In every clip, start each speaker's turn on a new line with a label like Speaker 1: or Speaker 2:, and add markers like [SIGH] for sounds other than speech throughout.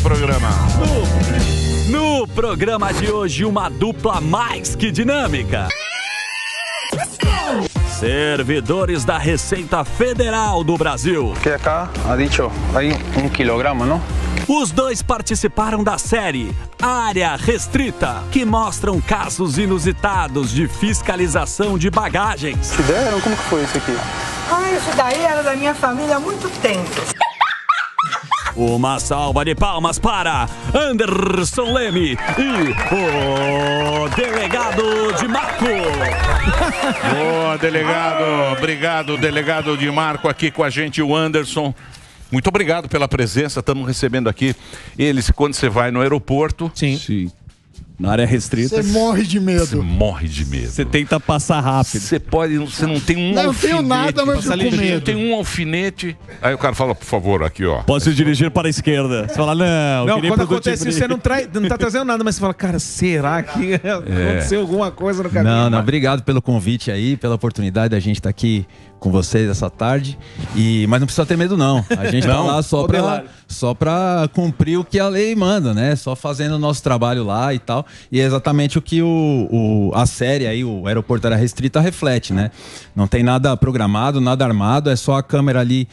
Speaker 1: programa? No, no programa de hoje, uma dupla mais que dinâmica. Servidores da Receita Federal do Brasil. Que acá, ha dicho, aí um quilograma, não? Os dois participaram da série Área Restrita, que mostram casos inusitados de fiscalização de bagagens. Te deram? Como que foi isso aqui?
Speaker 2: Ah,
Speaker 3: isso daí era da minha família há muito tempo.
Speaker 1: Uma salva de palmas para Anderson Leme e o delegado de Marco.
Speaker 4: [LAUGHS] Boa, delegado. Obrigado, delegado de Marco, aqui com a gente, o Anderson. Muito obrigado pela presença. Estamos recebendo aqui eles quando você vai no aeroporto. Sim. Sim na área restrita. Você morre de medo. Você morre de medo. Você tenta passar rápido. Você pode, você não tem um não, alfinete. Não tenho nada, mas eu com medo. Tem um alfinete. Aí o cara fala, por favor, aqui, ó.
Speaker 1: Posso dirigir para a esquerda. Você fala, não.
Speaker 5: Não, quando acontece isso, você não,
Speaker 6: trai, não tá trazendo nada, mas você fala, cara, será que [LAUGHS] é. aconteceu alguma coisa no caminho? Não, não,
Speaker 5: obrigado pelo convite aí, pela oportunidade da gente estar tá aqui com vocês essa tarde. E, mas não precisa ter medo, não. A gente tá não, tá lá só para só pra cumprir o que a lei manda, né? Só fazendo o nosso trabalho lá e tal. E é exatamente o que o, o, a série aí, o Aeroporto Era Restrita, reflete, né? Não tem nada programado, nada armado, é só a câmera ali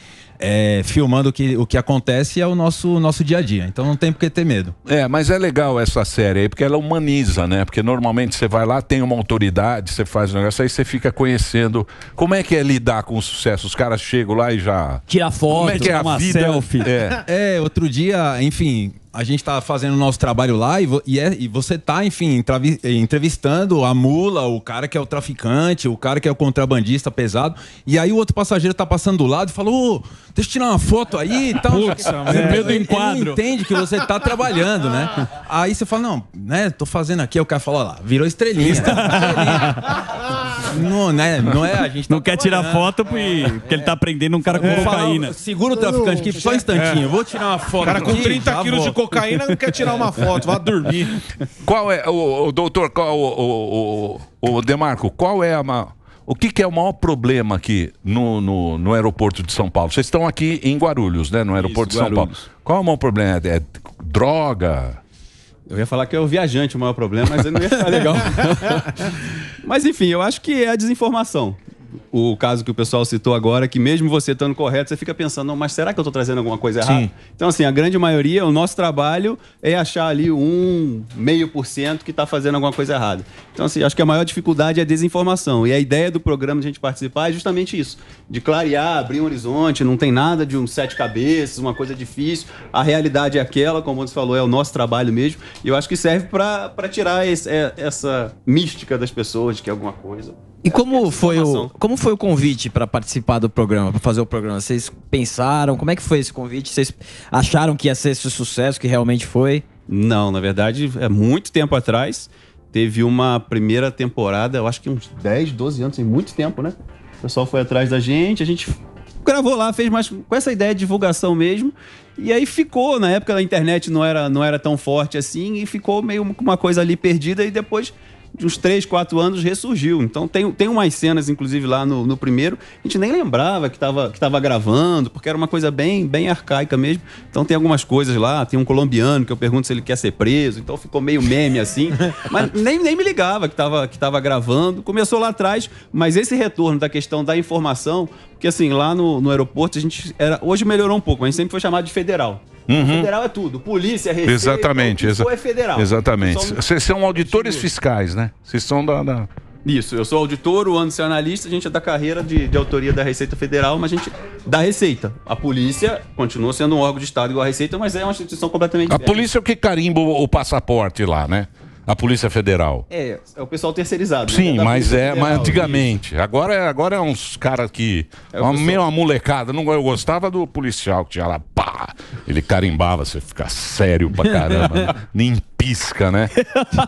Speaker 5: é, filmando o que, o que acontece é o nosso, nosso dia a dia. Então não tem por que ter medo.
Speaker 4: É, mas é legal essa série aí, porque ela humaniza, né? Porque normalmente você vai lá, tem uma autoridade, você faz um negócio, aí você fica conhecendo. Como é que é lidar com o sucesso? Os caras chegam lá e já.
Speaker 5: Tira foto, Como é que é a uma vida? selfie. É. é, outro dia, enfim, a gente está fazendo o nosso trabalho lá e, vo, e, é, e você está, enfim, entrevistando a mula, o cara que é o traficante, o cara que é o contrabandista pesado. E aí o outro passageiro está passando do lado e falou: oh, deixa eu tirar uma foto aí e tal. Putz, é, meio do Ele entende que você está trabalhando, né? Aí você fala: não, né, tô fazendo aqui. Aí o cara fala: lá, virou estrelinha. não, né, não é a gente. Tá não quer tirar foto porque, é, ele
Speaker 1: está prendendo um cara com cocaína. Segura o traficante aqui só um instantinho. Vou tirar uma foto. O cara com 30 quilos de cocaína não quer tirar uma foto, vá dormir. Qual é, o, o doutor, qual, o,
Speaker 4: o, o, Demarco, qual é a maior... O que, que, é o maior problema aqui no, no, no, aeroporto de São Paulo? Vocês estão aqui em Guarulhos, né? No aeroporto Isso, de São Paulo. Qual é o maior problema? É,
Speaker 2: droga? Eu ia falar que é o viajante o maior problema, mas eu não ia ficar legal. [LAUGHS] mas enfim, eu acho que é a desinformação o caso que o pessoal citou agora, que mesmo você estando correto, você fica pensando, não, mas será que eu estou trazendo alguma coisa errada? Sim. Então, assim, a grande maioria, o nosso trabalho é achar ali um meio por cento que está fazendo alguma coisa errada. Então, assim, acho que a maior dificuldade é a desinformação. E a ideia do programa de a gente participar é justamente isso: de clarear, abrir um horizonte, não tem nada de um sete cabeças, uma coisa difícil. A realidade é aquela, como você falou, é o nosso trabalho mesmo. E eu acho que serve para tirar esse, é, essa mística
Speaker 5: das pessoas de que é alguma coisa. E como foi, o, como foi o convite para participar do programa, para fazer o programa? Vocês pensaram? Como é que foi esse convite? Vocês acharam que ia ser esse sucesso que
Speaker 2: realmente foi? Não, na verdade, é muito tempo atrás teve uma primeira temporada, eu acho que uns 10, 12 anos, em muito tempo, né? O pessoal foi atrás da gente, a gente gravou lá, fez mais com essa ideia de divulgação mesmo. E aí ficou, na época a internet não era, não era tão forte assim, e ficou meio uma coisa ali perdida, e depois de uns 3, 4 anos ressurgiu. Então tem, tem umas cenas, inclusive, lá no, no primeiro, a gente nem lembrava que estava que tava gravando, porque era uma coisa bem, bem arcaica mesmo. Então tem algumas coisas lá, tem um colombiano que eu pergunto se ele quer ser preso, então ficou meio meme assim. [LAUGHS] mas nem, nem me ligava que estava que tava gravando. Começou lá atrás, mas esse retorno da questão da informação, porque assim, lá no, no aeroporto a gente era. Hoje melhorou um pouco, mas a gente sempre foi chamado de federal. Uhum. Federal é tudo. Polícia, receita, exatamente, exa é federal. Exatamente. Vocês são
Speaker 4: auditores fiscais, né? Vocês são da,
Speaker 6: da...
Speaker 2: Isso, eu sou auditor, o Anderson ser é analista, a gente é da carreira de, de, autoria da Receita Federal, mas a gente da Receita. A polícia continua sendo um órgão de Estado igual a Receita, mas é uma instituição completamente A polícia é o que carimba o passaporte lá, né? A Polícia Federal. É, é o pessoal terceirizado. Né? Sim, né? mas é, mas antigamente.
Speaker 4: Agora é, agora é uns caras que. É uma, pessoal... meio uma molecada. Não, eu gostava do policial que tinha lá pá. Ele carimbava, você fica sério pra caramba. né? [LAUGHS] Nem pisca, né? [LAUGHS]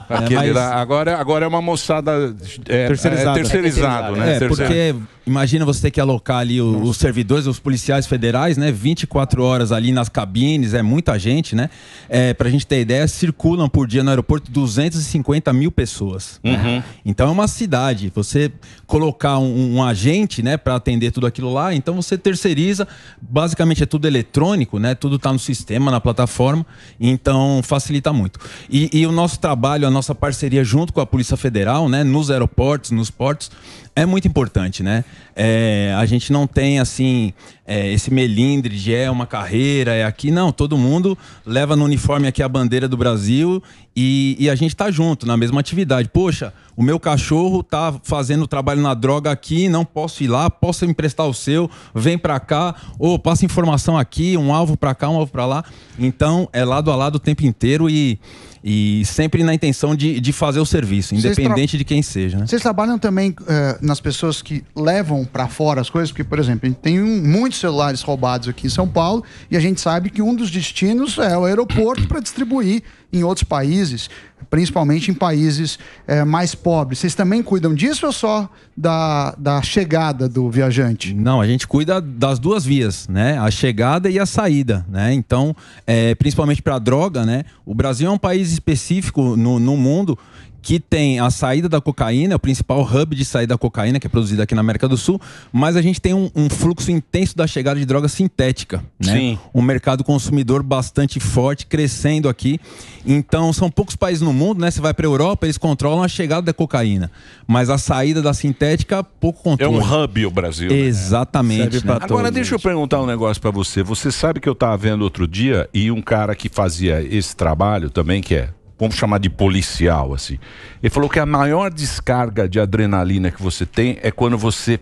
Speaker 5: É, Aquele mas- lá. Agora, agora é uma moçada. É, Terceirizado. é terceirizado, né? É, porque imagina você ter que alocar ali os servidores, os policiais federais, né? 24 horas ali nas cabines, é muita gente, né? É, pra gente ter ideia, circulam por dia no aeroporto 250 mil pessoas. Uhum. Então é uma cidade. Você colocar um, um agente, né, pra atender tudo aquilo lá, então você terceiriza, basicamente é tudo eletrônico eletrônico, né? Tudo está no sistema, na plataforma, então facilita muito. E, e, o nosso trabalho, a nossa parceria junto com a Polícia Federal, né? Nos aeroportos, nos portos, é muito importante, né? É, a gente não tem assim é, esse melindre de é uma carreira, é aqui. Não, todo mundo leva no uniforme aqui a bandeira do Brasil e, e a gente tá junto na mesma atividade. Poxa, o meu cachorro tá fazendo trabalho na droga aqui, não posso ir lá, posso emprestar o seu, vem para cá, ou passa informação aqui, um alvo para cá, um alvo para lá. Então é lado a lado o tempo inteiro e e sempre na intenção de, de fazer o serviço, independente tra... de quem
Speaker 7: seja. Né? Vocês trabalham também uh, nas pessoas que levam para fora as coisas? Porque, por exemplo, a gente tem um, muitos celulares roubados aqui em São Paulo e a gente sabe que um dos destinos é o aeroporto para distribuir em outros países, principalmente em países é, mais pobres. Vocês também cuidam disso ou só da, da chegada do viajante? Não, a gente cuida
Speaker 5: das duas vias, né? A chegada e a saída, né? Então, é, principalmente para droga, né? O Brasil é um país específico no, no mundo que tem a saída da cocaína, é o principal hub de saída da cocaína, que é produzida aqui na América do Sul, mas a gente tem um, um fluxo intenso da chegada de droga sintética. Né? Sim. Um mercado consumidor bastante forte, crescendo aqui. Então, são poucos países no mundo, né? Você vai para a Europa, eles controlam a chegada da cocaína, mas a saída da sintética, pouco controle. É um hub o Brasil. Né? Exatamente. Né? Né? Agora, deixa
Speaker 4: eu perguntar um negócio para você. Você sabe que eu estava vendo outro dia e um cara que fazia esse trabalho também, que é vamos chamar de policial, assim. Ele falou que a maior descarga de adrenalina que você tem é quando você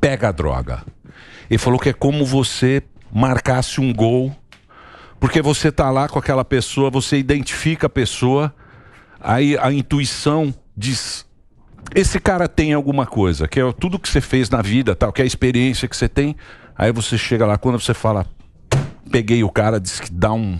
Speaker 4: pega a droga. Ele falou que é como você marcasse um gol, porque você tá lá com aquela pessoa, você identifica a pessoa, aí a intuição diz esse cara tem alguma coisa, que é tudo que você fez na vida, tal, que é a experiência que você tem. Aí você chega lá, quando você fala, peguei o cara, diz que dá um,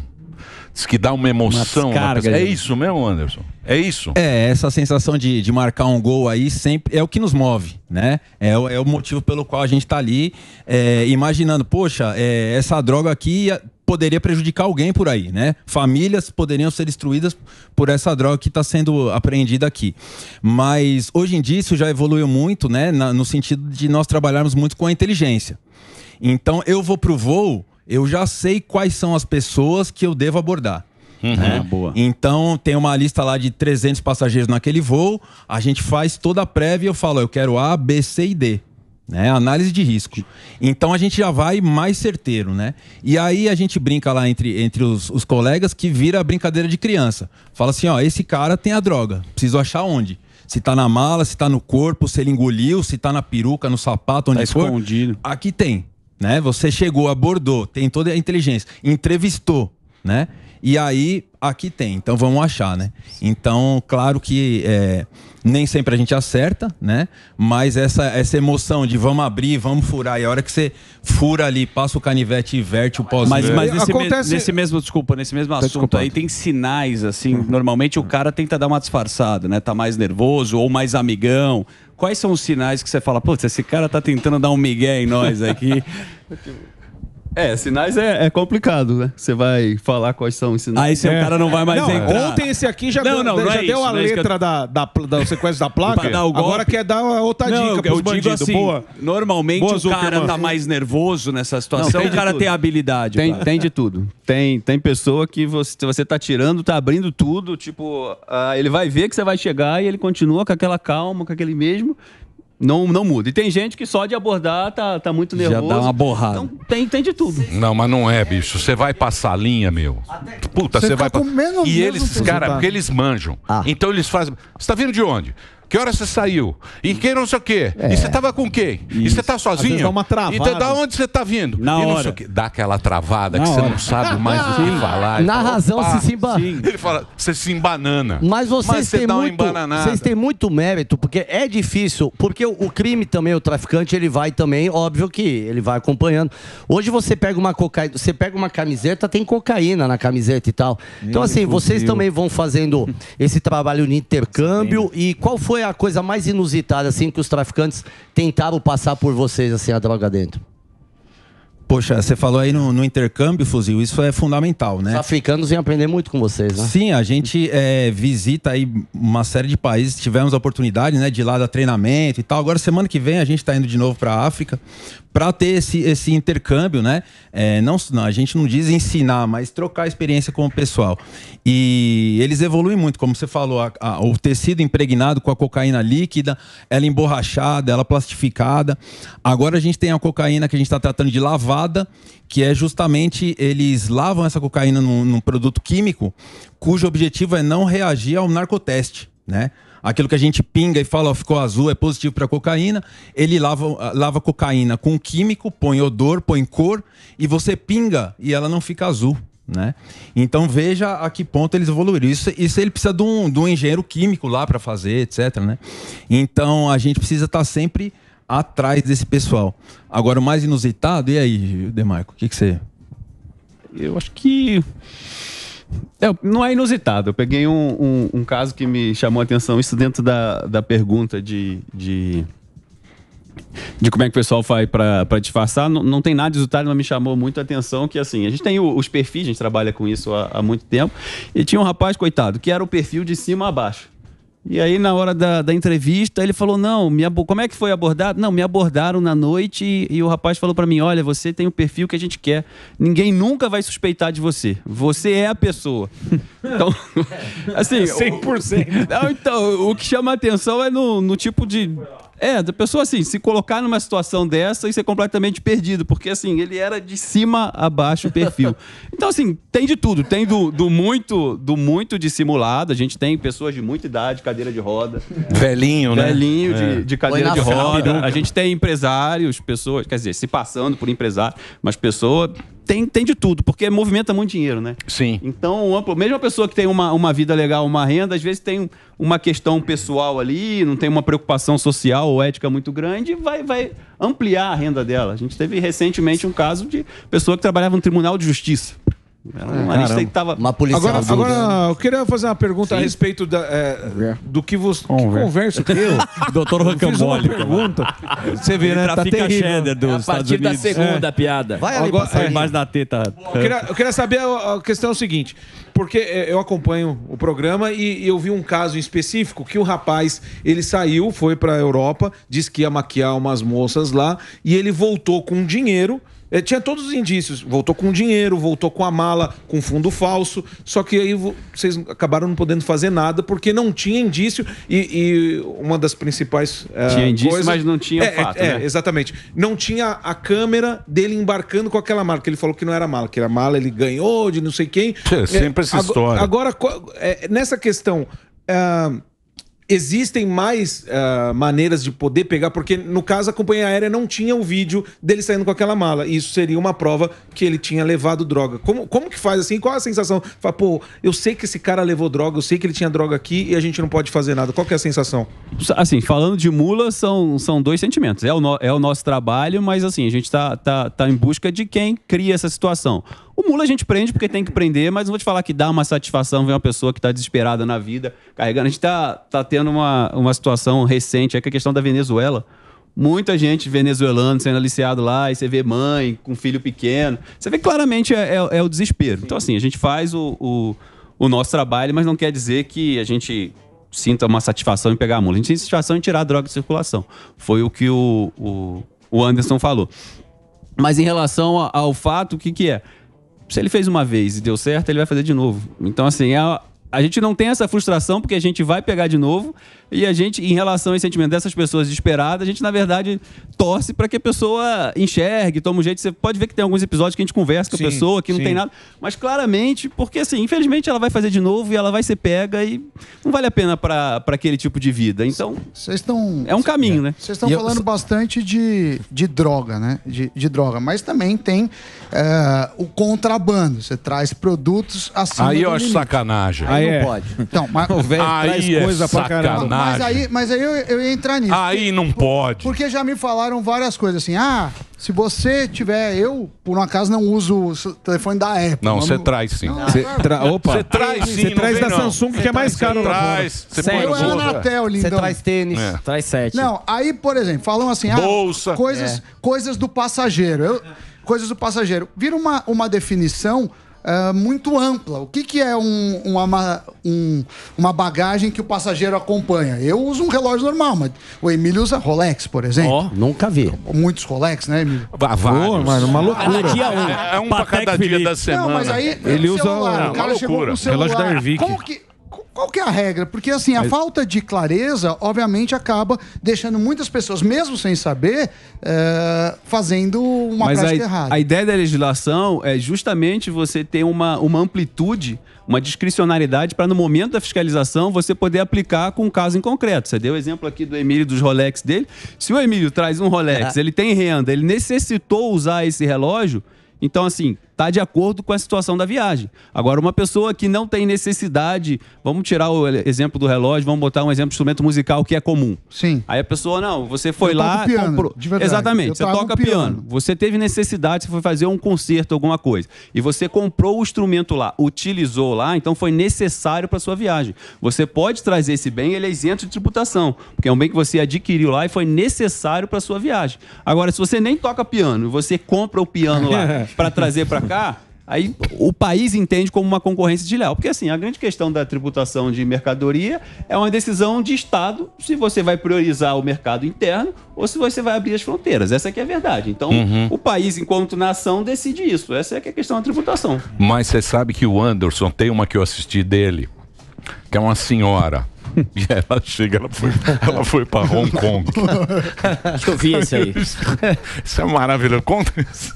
Speaker 4: Diz que dá uma emoção. Uma descarga, é isso mesmo, Anderson? É isso?
Speaker 5: É, essa sensação de, de marcar um gol aí sempre é o que nos move, né? É, é o motivo pelo qual a gente tá ali é, imaginando, poxa, é, essa droga aqui poderia prejudicar alguém por aí, né? Famílias poderiam ser destruídas por essa droga que está sendo apreendida aqui. Mas hoje em dia isso já evoluiu muito, né? Na, no sentido de nós trabalharmos muito com a inteligência. Então eu vou pro voo eu já sei quais são as pessoas que eu devo abordar. Uhum. Né? Ah, então tem uma lista lá de 300 passageiros naquele voo, a gente faz toda a prévia, e eu falo, eu quero A, B, C e D. Né? Análise de risco. Então a gente já vai mais certeiro, né? E aí a gente brinca lá entre, entre os, os colegas que vira brincadeira de criança. Fala assim, ó, esse cara tem a droga, preciso achar onde se tá na mala, se tá no corpo, se ele engoliu, se tá na peruca, no sapato, onde tá for. Escondido. Aqui tem né? Você chegou, abordou, tem toda a inteligência, entrevistou, né? E aí, aqui tem, então vamos achar, né? Então, claro que é, nem sempre a gente acerta, né? Mas essa, essa emoção de vamos abrir, vamos furar, e a hora que você fura ali, passa o canivete e verte o pós Mas, mas nesse, Acontece... me, nesse mesmo, desculpa, nesse mesmo assunto
Speaker 1: aí tem sinais, assim, uhum. normalmente o cara tenta dar uma disfarçada, né? Tá mais nervoso ou mais amigão, Quais são os sinais que você fala, putz, esse cara tá tentando dar um migué em nós aqui? [LAUGHS] É, sinais é, é, complicado, né? Você vai falar quais são os sinais.
Speaker 2: Aí seu é. cara não vai mais não, entrar. Ontem esse aqui já não, deu, não, já, já é deu isso, a é letra da, da, da sequência da placa. Agora quer dar outra dica não, eu, bandido eu Assim, Boa. Normalmente Boa, o Zucca, cara tá
Speaker 1: mais nervoso nessa situação. Não, o cara tem
Speaker 2: habilidade. Tem, tem de tudo. Tem, tem pessoa que você, você tá tirando, tá abrindo tudo. Tipo, uh, ele vai ver que você vai chegar e ele continua com aquela calma, com aquele mesmo. Não, não muda. E tem gente que só de abordar tá, tá muito nervoso. Já dá uma borrada. Então tem, tem de tudo.
Speaker 4: Não, mas não é, bicho. Você vai passar a linha, meu. Puta, você tá vai. Pa... E eles, cara, porque eles manjam. Ah. Então eles fazem. Você tá vindo de onde? Que hora você saiu? E quem não sei o quê? É. E você estava com quem? Isso. E você está sozinho? É uma travada. então, da onde você está vindo? Na e não hora. sei o quê. Dá aquela travada Na que hora. você não sabe mais [LAUGHS] o que falar. Na fala, razão, se se embanana. Ele fala, você se embanana. Mas vocês, Mas têm, muito, vocês
Speaker 3: têm muito mérito, porque é difícil. Porque o, o crime também, o traficante, ele vai também, óbvio que ele vai acompanhando. Hoje você pega uma cocaína, você pega uma camiseta, tem cocaína na camiseta e tal. Então, assim, vocês também vão fazendo esse trabalho de intercâmbio. E qual foi foi a coisa mais inusitada, assim, que os traficantes tentaram passar por vocês, assim, a droga dentro?
Speaker 5: Poxa, você falou aí no, no, intercâmbio, Fuzil, isso é fundamental, né? Os africanos iam aprender muito com vocês, né? Sim, a gente é, visita aí uma série de países, tivemos a oportunidade né, de ir lá dar treinamento e tal. Agora, semana que vem, a gente está indo de novo para a África para ter esse, esse intercâmbio, né? É, não, a gente não diz ensinar, mas trocar experiência com o pessoal. E eles evoluem muito, como você falou, a, a, o tecido impregnado com a cocaína líquida, ela emborrachada, ela plastificada. Agora a gente tem a cocaína que a gente está tratando de lavada, que é justamente eles lavam essa cocaína num, num produto químico, cujo objetivo é não reagir ao narcoteste, né? aquilo que a gente pinga e fala, ó, ficou azul, é positivo para cocaína. Ele lava, ah, lava cocaína com químico, põe odor, põe cor, e você pinga e ela não fica azul. Né? Então veja a que ponto eles evoluíram. Isso, isso ele precisa de um, de um engenheiro químico lá para fazer, etc. Né? Então a gente precisa estar tá sempre atrás desse pessoal. Agora, o mais inusitado, e aí, Demarco, o que, que você. Eu acho que
Speaker 2: é, não é inusitado. Eu peguei um, um, um, caso que me chamou a atenção, isso dentro da, da pergunta de, de, de como é que o pessoal faz para disfarçar. Não, não tem nada de inusitado, mas me chamou muito a atenção que, assim, a gente tem o, os perfis, a gente trabalha com isso há, há muito tempo, e tinha um rapaz, coitado, que era o perfil de cima a baixo. E aí, na hora da, da entrevista, ele falou: Não, me como é que foi abordado? Não, me abordaram na noite e, e o rapaz falou para mim: Olha, você tem o perfil que a gente quer. Ninguém nunca vai suspeitar de você. Você é a pessoa. [LAUGHS] Então, [LAUGHS] assim. 100%. O, é então, o que chama atenção é no, no tipo de é, a pessoa assim, se colocar numa situação dessa e ser é completamente perdido, porque assim, ele era de cima a baixo o perfil. [LAUGHS] Então assim, tem de tudo, tem do, do muito, do muito dissimulado, a gente tem pessoas de muita idade, cadeira de roda. É. Velhinho, né? Velhinho é. de, de, cadeira de roda. A gente tem empresários, pessoas, quer dizer, se passando por empresário, mas pessoa tem, tem de tudo, porque movimenta muito dinheiro, né? Sim. Então, mesmo a pessoa que tem uma, uma vida legal, uma renda, às vezes tem uma questão pessoal ali, não tem uma preocupação social ou ética muito grande, vai, vai ampliar a renda dela. A gente teve recentemente um caso de pessoa que trabalhava no Tribunal de Justiça. Era uma lista tava. Uma Agora, agora
Speaker 6: eu queria fazer uma pergunta a respeito da, é, do que você. conversa que [LAUGHS] eu? Doutor Rocambole. pergunta.
Speaker 1: Você vê, né? Tá terrível. dos é A partir da segunda é. piada. Vai ali, agora, é. mais na teta. Eu queria,
Speaker 6: eu queria saber a, a questão é o seguinte. Porque é, eu acompanho o programa e eu vi um caso em específico que o rapaz, ele saiu, foi para a Europa, disse que ia maquiar umas moças lá e ele voltou com dinheiro é, tinha todos os indícios. Voltou com dinheiro, voltou com a mala, com fundo falso. Só que aí vocês acabaram não podendo fazer nada porque não tinha indício. E, e uma das principais. É, tinha indício, coisas... mas não tinha é, é fato. É, né? é, exatamente. Não tinha a câmera dele embarcando com aquela mala, que ele falou que não era mala, que era mala, ele ganhou de não sei quem. sempre essa história. Agora, nessa questão. Uh existem mais uh, maneiras de poder pegar, porque no caso a companhia aérea não tinha o vídeo dele saindo com aquela mala. E isso seria uma prova que ele tinha levado droga. Como, como que faz assim? Qual a sensação? Fala, pô, eu sei que esse cara levou droga, eu sei que ele tinha droga aqui e a gente não pode fazer nada. Qual que é a sensação?
Speaker 2: Assim, falando de mula, são, são dois sentimentos. É o, no, é o nosso trabalho, mas assim, a gente tá, tá, tá em busca de quem cria essa situação. O mula a gente prende porque tem que hum. prender, mas não vou te falar que dá uma satisfação ver uma pessoa que está desesperada na vida, carregando. A gente está tá tendo uma, uma situação recente, é que a questão da Venezuela. Muita gente venezuelana sendo aliciado lá, e você vê mãe com filho pequeno. Você vê claramente é, é, é o desespero. Então, Sim. Então, assim, a gente faz o, o, o nosso trabalho, mas não quer dizer que a gente sinta uma satisfação em pegar a mula. A gente tem satisfação em tirar a droga de circulação. Foi o que o, o, o Anderson falou. Mas em relação ao fato, o que, que é? se ele fez uma vez e deu certo, ele vai fazer de novo. Então, assim, é a gente não tem essa frustração porque a gente vai pegar de novo e a gente, em relação ao sentimento dessas pessoas desesperadas, a gente, na verdade, torce para que a pessoa enxergue, toma um jeito. Você pode ver que tem alguns episódios que a gente conversa com sim, a pessoa, que não sim. tem nada. Mas claramente, porque assim, infelizmente ela vai fazer de novo e ela vai ser pega e não vale a pena para aquele tipo de vida. Então, vocês
Speaker 7: estão. É um caminho, é. né? Vocês estão falando eu... bastante de, de droga, né? De, de droga. Mas também tem é, o contrabando. Você traz produtos assim. Aí eu acho sacanagem. Aí aí é. não é. pode. Então, mas [LAUGHS] o aí é coisa pra caramba. Mas aí, mas aí eu, eu ia entrar nisso. Aí porque, não pode. Porque já me falaram várias coisas assim. Ah, se você tiver, eu, por um acaso, não uso o telefone da Apple. Não, você traz sim. Você tra... Opa. Você traz sim. Você traz da não. Samsung, cê que é mais caro. Você traz. Você Eu Anatel, lindão. Você traz tênis. É. Traz sete. Não, aí, por exemplo, falam assim... Ah, Bolsa. Ah, coisas, é. coisas do passageiro. Eu, coisas do passageiro. Vira uma, uma definição é, muito ampla. O que, que é um, uma, um, uma bagagem que o passageiro acompanha? Eu uso um relógio normal, mas o Emílio usa Rolex, por exemplo. oh, nunca vi. Muitos Rolex, né, Emílio?
Speaker 4: Ah, vários.
Speaker 7: mano, uma ah, loucura. Cada dia um.
Speaker 6: É um pra cada dia da semana.
Speaker 4: Não, mas aí... Ele é usa... Celular, é o loucura. o
Speaker 7: Relógio da Ervic. Como que... Qual que é a regra? Porque assim, a falta de clareza, obviamente, acaba deixando muitas pessoas, mesmo sem saber, é, fazendo uma Mas prática a, errada. A
Speaker 2: ideia da legislação é justamente você ter uma, uma amplitude, uma discricionariedade para no momento da fiscalização você poder aplicar com um caso em concreto. Você deu o exemplo aqui do Emílio dos Rolex dele. Se o Emílio traz um Rolex, é. [LAUGHS] ele tem renda, ele necessitou usar esse relógio, então assim, está de acordo com a situação da viagem. Agora, uma pessoa que não tem necessidade, vamos tirar o exemplo do relógio, vamos botar um exemplo de instrumento musical que é comum. Sim. Aí a pessoa, não, você foi eu lá, piano, comprou. Exatamente, você toca piano. piano. Você teve necessidade, você foi fazer um concerto, alguma coisa. E você comprou o instrumento lá, utilizou lá, então foi necessário para sua viagem. Você pode trazer esse bem, ele é isento de tributação, porque é um bem que você adquiriu lá e foi necessário para sua viagem. Agora, se você nem toca piano, você compra o piano lá [LAUGHS] para trazer para cá, cá, aí o país entende como uma concorrência desleal. Porque, assim, a grande questão da tributação de mercadoria é uma decisão de Estado se você vai priorizar o mercado interno ou se você vai abrir as fronteiras. Essa que é a verdade. Então, uhum. o país, enquanto nação, decide isso. Essa é que é a questão da tributação.
Speaker 4: Mas você sabe que o Anderson tem uma que eu assisti dele, que é uma senhora. [LAUGHS] E ela chega, ela foi, ela foi pra Hong Kong. Acho [LAUGHS] que eu vi isso aí. Isso é maravilhoso. Conta isso.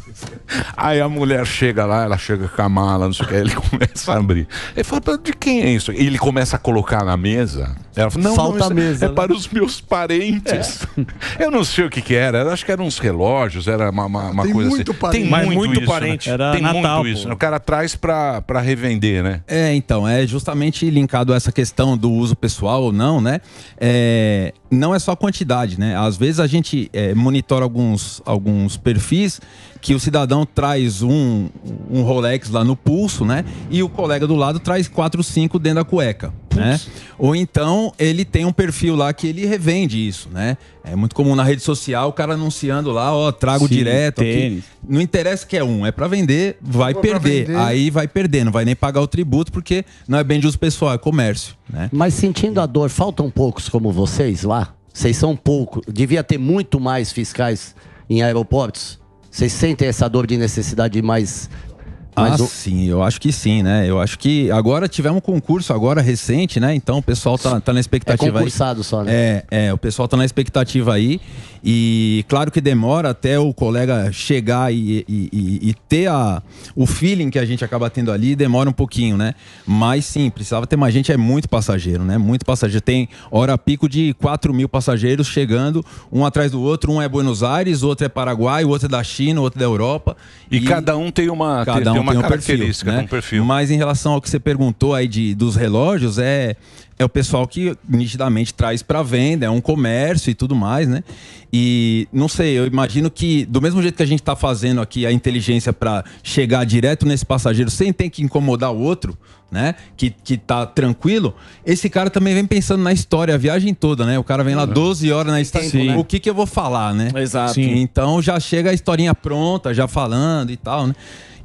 Speaker 4: Aí a mulher chega lá, ela chega com a mala, não sei o que, ele [LAUGHS] começa a abrir. Ele fala, de quem é isso? E ele começa a colocar na mesa ela falou, não, Falta não, mesa, é né? para os meus
Speaker 5: parentes.
Speaker 4: É. Eu não sei o que, que era, acho que eram uns relógios, era uma, uma, uma coisa muito assim. Parente. Tem Mas muito, isso, né? parente. Né? Era Tem Natal, muito isso. Pô. O cara traz para revender, né?
Speaker 5: É, então, é justamente linkado a essa questão do uso pessoal ou não, né? É, não é só a quantidade, né? Às vezes a gente é, monitora alguns, alguns perfis que o cidadão traz um, um Rolex lá no pulso, né? E o colega do lado traz quatro, cinco dentro da cueca né? Ou então ele tem um perfil lá que ele revende isso, né? É muito comum na rede social o cara anunciando lá, ó, trago Sim, direto. Aqui. Não interessa que é um, é para vender, vai Pô, perder. Vender. Aí vai perder, não vai nem pagar o tributo, porque não é bem de uso pessoal, é comércio. Né? Mas sentindo a dor, faltam poucos como vocês lá?
Speaker 3: Vocês são poucos. Devia ter muito mais fiscais em aeroportos. Vocês sentem essa
Speaker 5: dor de necessidade de mais mas ah, o... sim, eu acho que sim, né? Eu acho que agora tivemos um concurso agora recente, né? Então o pessoal tá, tá na expectativa. É concursado aí. só, né? É, é, o pessoal tá na expectativa aí. E claro que demora até o colega chegar e, e, e, e ter a, o feeling que a gente acaba tendo ali, demora um pouquinho, né? Mas sim, precisava ter mais gente, é muito passageiro, né? Muito passageiro. Tem hora pico de 4 mil passageiros chegando, um atrás do outro, um é Buenos Aires, outro é Paraguai, outro é da China, outro é da Europa. E, cada um tem uma. Cada um uma tem um característica, perfil, né? um perfil. Mas em relação ao que você perguntou aí de, dos relógios, é, é o pessoal que nitidamente traz para venda, é um comércio e tudo mais, né? E não sei, eu imagino que do mesmo jeito que a gente está fazendo aqui a inteligência para chegar direto nesse passageiro sem ter que incomodar o outro, né? Que, que tá tranquilo, esse cara também vem pensando na história, a viagem toda, né? O cara vem lá 12 uhum. horas na estação, né? o que, que eu vou falar, né? Exato. Sim. Então já chega a historinha pronta, já falando e tal, né?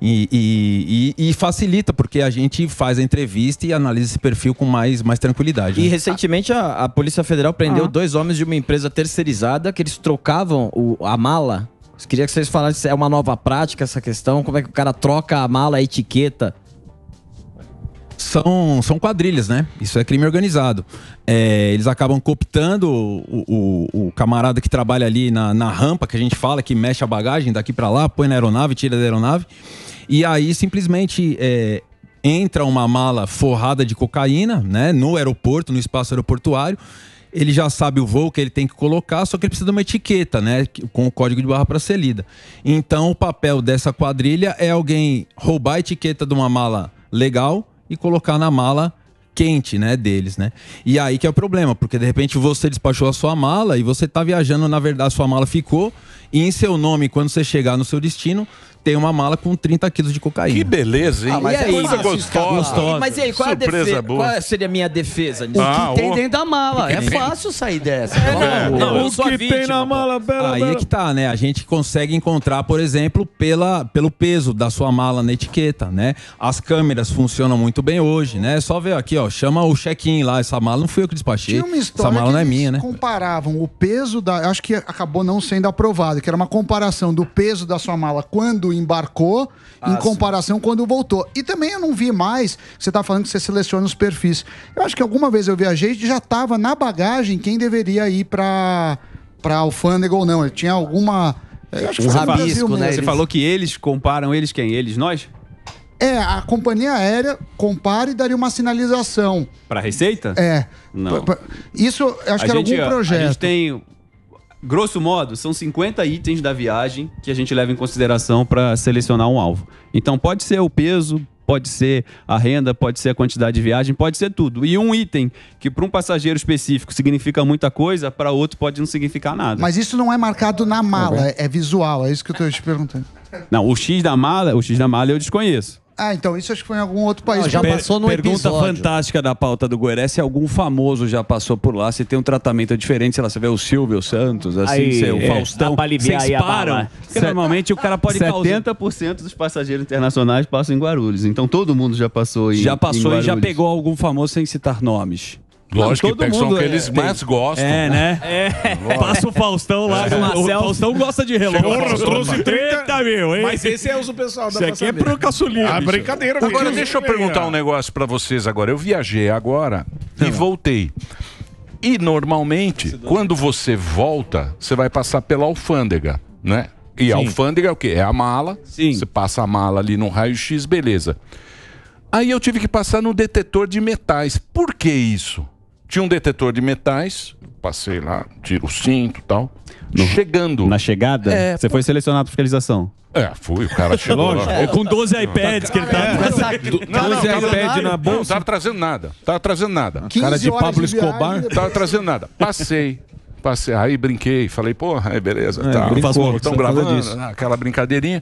Speaker 5: E, e, e, facilita, porque a gente faz a entrevista e analisa esse perfil com mais, mais tranquilidade. Né? E recentemente a, a Polícia Federal prendeu ah. dois homens de uma empresa terceirizada que eles trocavam o, a mala? Eu queria que vocês falassem se é uma nova prática essa questão. Como é que o cara troca a mala, a etiqueta? São, são quadrilhas, né? Isso é crime organizado. É, eles acabam cooptando o, o, o, camarada que trabalha ali na, na rampa, que a gente fala, que mexe a bagagem daqui para lá, põe na aeronave, tira da aeronave. E aí simplesmente é, entra uma mala forrada de cocaína, né, no aeroporto, no espaço aeroportuário, ele já sabe o voo que ele tem que colocar, só que ele precisa de uma etiqueta, né? Com o código de barra para ser lida. Então, o papel dessa quadrilha é alguém roubar a etiqueta de uma mala legal e colocar na mala quente, né, deles, né? E aí que é o problema, porque de repente você despachou a sua mala e você tá viajando, na verdade sua mala ficou e em seu nome, quando você chegar no seu destino, tem uma mala com 30 quilos de cocaína. Que beleza, hein? Ah, mas e aí, é coisa gostosa. gostosa. Mas e aí, qual, é Surpresa a defesa, boa. qual é, seria a minha defesa? Ah, o que ah, tem dentro da mala. É fácil sair dessa. É, Não, o que vítima, tem na mala, bela, Aí bela. é que tá, né? A gente consegue encontrar, por exemplo, pela, pelo peso da sua mala na etiqueta, né? As câmeras funcionam muito bem hoje, né? Só ver aqui, ó. Chama o check-in lá. Essa mala não fui eu que despachei. Tinha uma história Essa mala não é minha, né?
Speaker 7: comparavam o peso da... Acho que acabou não sendo aprovado que era uma comparação do peso da sua mala quando embarcou ah, em comparação sim. quando voltou. E também eu não vi mais, você está falando que você seleciona os perfis. Eu acho que alguma vez eu viajei e já estava na bagagem quem deveria ir para para alfândega ou não. Ele tinha alguma eu acho que um rabisco, né? Você falou
Speaker 2: que eles comparam eles quem? Eles nós?
Speaker 7: É, a companhia aérea compara e daria uma sinalização.
Speaker 2: Para a Receita? É. Não.
Speaker 7: Isso, acho a que gente, era algum projeto. A gente
Speaker 2: tem grosso modo, são 50 itens da viagem que a gente leva em consideração para selecionar um alvo. Então, pode ser o peso, pode ser a renda, pode ser a quantidade de viagem, pode ser tudo. E um item que para um passageiro específico significa muita coisa, para outro pode não significar nada. Mas isso
Speaker 7: não é marcado na mala, tá é visual, é isso que eu estou te perguntando.
Speaker 1: Não, o X da mala, o X da mala eu desconheço.
Speaker 7: Ah, então isso acho que foi em algum outro país. Não, já per passou no Pergunta episódio.
Speaker 1: fantástica da pauta do Goeré, se algum famoso já passou por lá, se tem um tratamento diferente, sei lá, você vê o Silvio Santos, assim, aí, sei, o é, Faustão, vocês param. Porque normalmente o cara pode 70%
Speaker 2: causar... dos passageiros internacionais passam em Guarulhos, então todo mundo já passou em Já passou em e já pegou
Speaker 1: algum famoso sem citar nomes. Lógico que pega mundo, que é. eles é, mais gostam. É, né? né? É. Passa o Faustão lá. É. O, Marcel... o Faustão gosta de relógio. Porra, trouxe 30 mil, hein?
Speaker 4: Mas esse é o pessoal da Isso aqui saber. é pro caçulinha. Ah, brincadeira. Agora, deixa eu perguntar um negócio pra vocês agora. Eu viajei agora Não. e ah. voltei. E, normalmente, quando você volta, você vai passar pela alfândega, né? E Sim. a alfândega é o quê? É a mala. Sim. Você passa a mala ali no raio-x, beleza. Aí eu tive que passar no detetor de metais. Por que isso? Tinha um detetor de metais, passei lá, tiro
Speaker 2: o cinto e tal. No, Chegando. Na chegada? É, você foi selecionado para fiscalização? É, fui, o cara chegou. Lógico, é, com 12 iPads que ele tá
Speaker 4: é. tava. É, não, 12 iPads na bolsa. Não, tava trazendo nada. Tava trazendo nada. Cara de Pablo de Escobar. Depois... Tava trazendo nada. Passei. Passei, aí brinquei, falei, porra, aí beleza, é, tá. estão gravando, né, aquela brincadeirinha.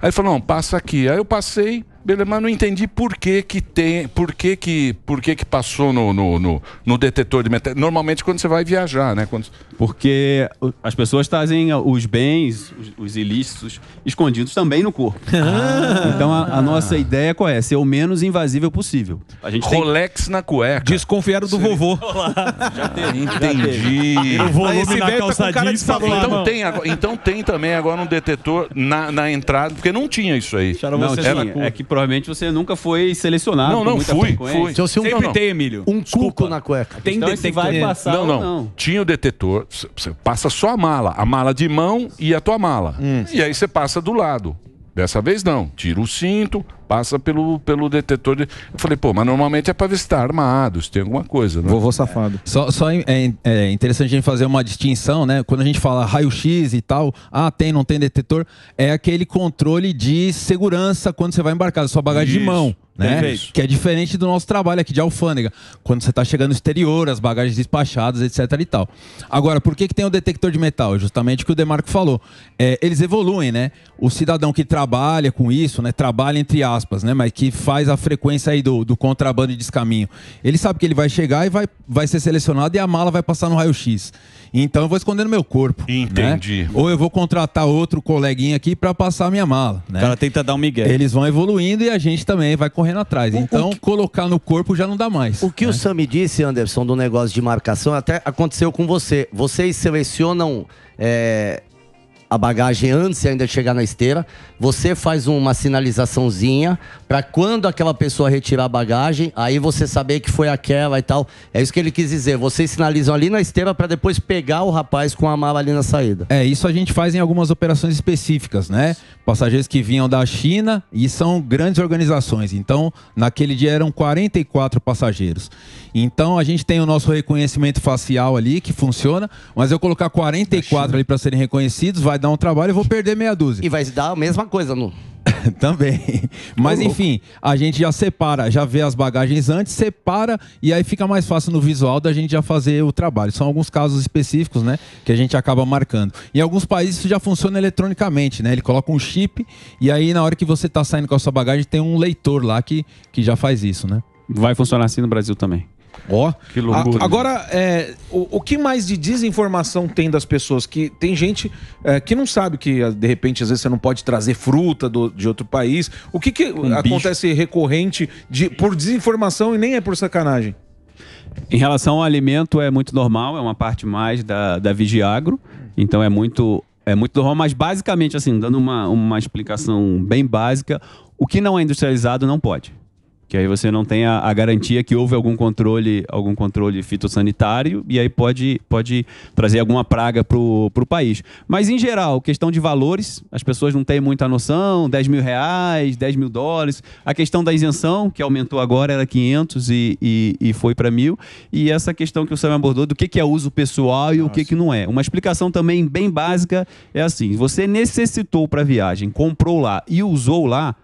Speaker 4: Aí falou, não, passa aqui. Aí eu passei, mas não entendi por que que tem, por que que, por que, que passou no, no, no, no detetor de metal. Normalmente quando você vai viajar, né? Quando...
Speaker 2: Porque as pessoas trazem os bens, os, os ilícitos, escondidos também no corpo. [LAUGHS] Ah. Então a, a, nossa ideia qual é? Ser o menos invasível possível. A gente Rolex tem... na cueca. Desconfiaram do Sim. vovô. [LAUGHS] Olá. Já Entendi. O
Speaker 4: volume na calça Tá então, tem, então tem também agora um detetor na, na entrada,
Speaker 2: porque não tinha isso aí.
Speaker 4: Não, tinha. É
Speaker 2: que provavelmente você nunca foi selecionado. Não, não, fui, fui. Então, assim, um, Sempre não, tem,
Speaker 3: Emílio. Um Desculpa. na cueca. Tem então, detector. Vai passar não, não, não.
Speaker 2: Tinha o
Speaker 4: detetor. Você passa só a mala. A mala de mão e a tua mala. Hum. E aí você passa do lado. Dessa vez não. Tira o cinto, passa pelo, pelo detetor. De... Eu falei, pô, mas normalmente é para visitar armados, tem alguma coisa, né?
Speaker 5: Vovô safado. Só, só é, é, interessante a gente fazer uma distinção, né? Quando a gente fala raio-x e tal, ah, tem, não tem detetor, é aquele controle de segurança quando você vai embarcar, sua bagagem Isso. de mão. Né? Que é diferente do nosso trabalho aqui de alfândega, quando você está chegando no exterior, as bagagens despachadas, etc. e tal. Agora, por que, que tem o detector de metal? É justamente o que o Demarco falou. É, eles evoluem, né? O cidadão que trabalha com isso, né? Trabalha entre aspas, né? Mas que faz a frequência aí do, do contrabando e descaminho. Ele sabe que ele vai chegar e vai, vai ser selecionado e a mala vai passar no raio-x. Então eu vou esconder no meu corpo. Né? Entendi. Né? Ou eu vou contratar outro coleguinha aqui para passar a minha mala. Né? O cara tenta dar um migué. Eles vão evoluindo e a gente também vai correndo atrás. O, então, o que... colocar no corpo já não dá mais.
Speaker 3: O que né? o Sam me disse, Anderson, do negócio de marcação, até aconteceu com você. Vocês selecionam. É a bagagem antes de ainda chegar na esteira. Você faz uma sinalizaçãozinha para quando aquela pessoa retirar a bagagem, aí você saber que foi aquela e tal. É isso que ele quis dizer. Vocês sinalizam ali na esteira para depois pegar
Speaker 5: o rapaz com a mala ali na saída. É, isso a gente faz em algumas operações específicas, né? Passageiros que vinham da China e são grandes organizações. Então, naquele dia eram 44 passageiros. Então a gente tem o nosso reconhecimento facial ali, que funciona, mas eu colocar 44 ali para serem reconhecidos, vai dar um trabalho e vou perder meia dúzia. E vai dar a mesma coisa, no. [LAUGHS] Também. Mas enfim, a gente já separa, já vê as bagagens antes, separa e aí fica mais fácil no visual da gente já fazer o trabalho. São alguns casos específicos, né, que a gente acaba marcando. Em alguns países isso já funciona eletronicamente, né? Ele coloca um chip e aí na hora que você está saindo com a sua bagagem tem um leitor lá que, que já faz isso, né? Vai funcionar assim no Brasil também. Ó, oh. que loucura. A,
Speaker 6: agora, é, o, o, que mais de desinformação tem das pessoas? Que tem gente é, que não sabe que, ah, de repente, às vezes você não pode trazer fruta
Speaker 2: do, de outro país.
Speaker 6: O que, que um acontece bicho. recorrente de, por desinformação e nem é por sacanagem?
Speaker 2: Em relação ao alimento, é muito normal, é uma parte mais da, da Vigiagro. Então é muito é muito normal, mas basicamente, assim, dando uma, uma explicação bem básica, o que não é industrializado não pode que aí você não tem a, a, garantia que houve algum controle, algum controle fitossanitário e aí pode, pode trazer alguma praga para o pro país. Mas em geral, questão de valores, as pessoas não têm muita noção, 10 mil reais, 10 mil dólares. A questão da isenção, que aumentou agora, era 500 e, e, e foi para mil. E essa questão que o Sam abordou do que, que é uso pessoal e Nossa. o que, que não é. Uma explicação também bem básica é assim, você necessitou para viagem, comprou lá e usou lá,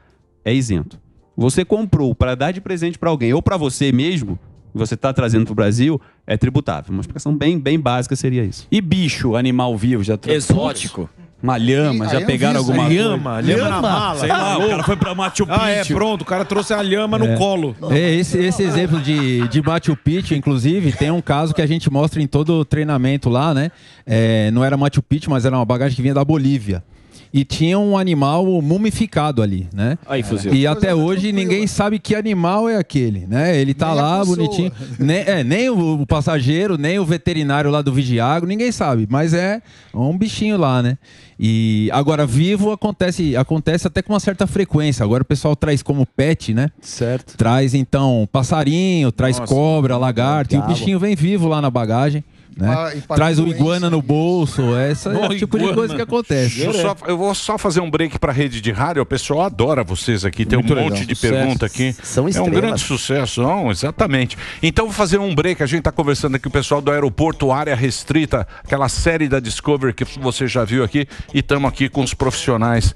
Speaker 2: é isento você comprou para dar de presente para alguém ou para você mesmo, você está trazendo para o Brasil, é tributável. Uma
Speaker 1: explicação bem, bem básica seria isso. E bicho, animal vivo, já tra... Exótico. Uma lhama, já pegaram alguma coisa? Lhama, lhama, na mala. Sei lá, o cara foi
Speaker 6: para Machu Picchu. Ah, é, pronto, o cara trouxe a lhama é. no colo.
Speaker 5: É, esse, esse exemplo de, de Machu Picchu, inclusive, tem um caso que a gente mostra em todo o treinamento lá, né? É, não era Machu Picchu, mas era uma bagagem que vinha da Bolívia e tinha um animal mumificado ali, né? Aí, fuzil. E até é hoje ninguém sabe que animal é aquele, né? Ele tá nem lá bonitinho. Nem, é, nem o passageiro, nem o veterinário lá do Vigiago, ninguém sabe, mas é um bichinho lá, né? E agora vivo acontece, acontece até com uma certa frequência. Agora o pessoal traz como pet, né? Certo. Traz então passarinho, traz Nossa, cobra, lagarto, e o bichinho vem vivo lá na bagagem. Né? Traz o iguana no é bolso, é essa é o tipo iguana. de coisa que acontece. Eu, só,
Speaker 4: eu, vou só fazer um break para a rede de rádio. O pessoal adora vocês aqui, tem Muito um legal. monte de perguntas pergunta aqui. São É um grande sucesso, não, exatamente. Então vou fazer um break. A gente está conversando aqui com o pessoal do Aeroporto Área Restrita, aquela série da Discovery que você já viu aqui, e estamos aqui com os profissionais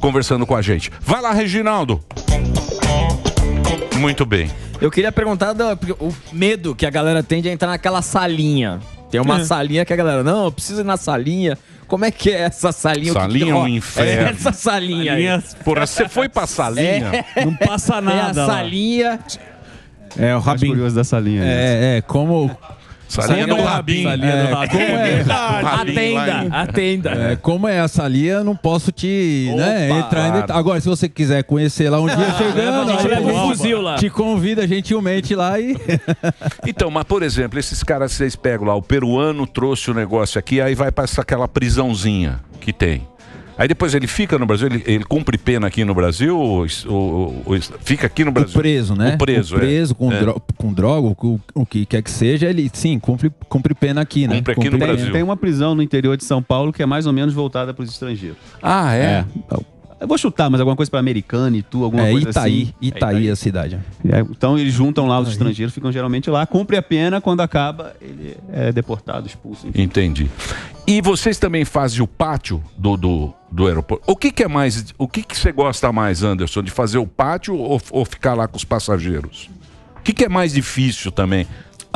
Speaker 4: conversando com a gente. Vai lá, Reginaldo.
Speaker 5: Muito bem. Eu queria perguntar do, o medo que a galera tem de entrar naquela salinha. Tem uma é. salinha que a galera, não, eu preciso ir na salinha. Como é que é essa salinha? Salinha é um inferno. É essa salinha Salinhas, Porra, você foi pra salinha?
Speaker 1: É. Não passa nada. É a salinha.
Speaker 5: Lá. É, o Rabin. curioso da salinha. É, é, como Salinha, do Rabin. Salinha do é. Rabin. É? atenda,
Speaker 1: atenda. É,
Speaker 5: como é a salinha, não posso te Opa, né, entrar em detalhe. Agora, se você quiser conhecer lá um dia [LAUGHS] chegando, a gente leva um fuzil lá. Te convida gentilmente lá e.
Speaker 4: [LAUGHS] então, mas por exemplo, esses caras vocês pegam lá, o peruano trouxe o negócio aqui, aí vai para aquela prisãozinha que tem. Aí depois ele fica no Brasil, ele, ele cumpre pena aqui no Brasil, ou, ou, ou, fica aqui no Brasil. O preso, né? O preso, o é. preso é. com,
Speaker 5: é. Dro com droga, o, o, que quer que seja, ele sim, cumpre, cumpre pena aqui, né? Cumpre aqui cumpre no Brasil. Tem, tem
Speaker 2: uma prisão no interior de São Paulo que é mais ou menos voltada para os estrangeiros.
Speaker 5: Ah, é? é. Então, eu
Speaker 2: vou chutar, mas alguma coisa para americana e tu, alguma é, coisa Itaí, assim. Itaí, é Itaí, a cidade. É, então eles juntam lá os Itaí. estrangeiros, ficam geralmente lá, cumpre a pena, quando acaba, ele é deportado, expulso. Enfim.
Speaker 4: Entendi. E vocês também fazem o pátio do, do, do aeroporto. O que, que é mais. O que, que você gosta mais, Anderson? De fazer o pátio ou, ou ficar lá com os passageiros? O
Speaker 5: que, que é mais difícil também?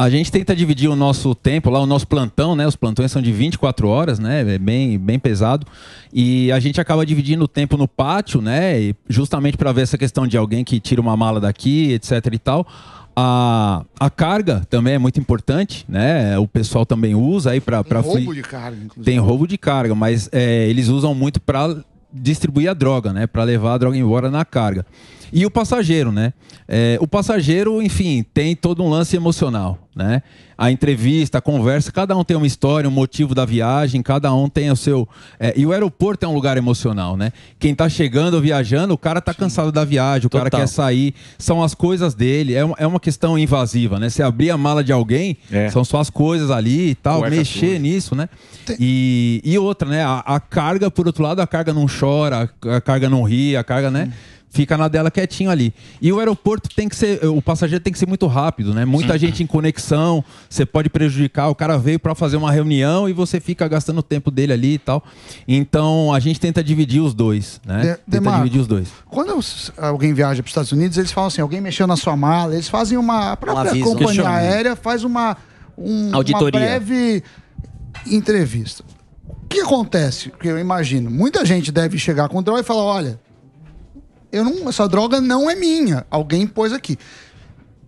Speaker 5: A gente tenta dividir o nosso tempo lá, o nosso plantão, né? Os plantões são de 24 horas, né? É bem, bem pesado. E a gente acaba dividindo o tempo no pátio, né? E justamente para ver essa questão de alguém que tira uma mala daqui, etc e tal. A, a carga também é muito importante, né? O pessoal também usa aí para. Tem roubo
Speaker 6: de carga, inclusive. Tem roubo
Speaker 5: de carga, mas é, eles usam muito para distribuir a droga, né? Para levar a droga embora na carga. E o passageiro, né? É, o passageiro, enfim, tem todo um lance emocional, né? A entrevista, a conversa, cada um tem uma história, um motivo da viagem, cada um tem o seu. É, e o aeroporto é um lugar emocional, né? Quem tá chegando, viajando, o cara tá Sim. cansado da viagem, o Total. cara quer sair, são as coisas dele, é, é uma questão invasiva, né? Você abrir a mala de alguém, é. são só as coisas ali e tal, Cueca mexer nisso, né? E, e outra, né? A, a, carga, por outro lado, a carga não chora, a, carga não ri, a carga, né? Hum fica na dela quietinho ali. E o aeroporto tem que ser, o passageiro tem que ser muito rápido, né? Muita Sim. gente em conexão, você pode prejudicar, o cara veio para fazer uma reunião e você fica gastando o tempo dele ali e tal. Então a gente tenta dividir os dois, né? De, tenta Demarco, dividir os dois.
Speaker 7: Quando alguém viaja para os Estados Unidos, eles falam assim, alguém mexeu na sua mala, eles fazem uma a própria companhia aérea faz uma um, Auditoria. uma breve entrevista. O que acontece? Que eu imagino, muita gente deve chegar com o drone e falar, olha, eu não, essa droga não é minha. Alguém pôs aqui.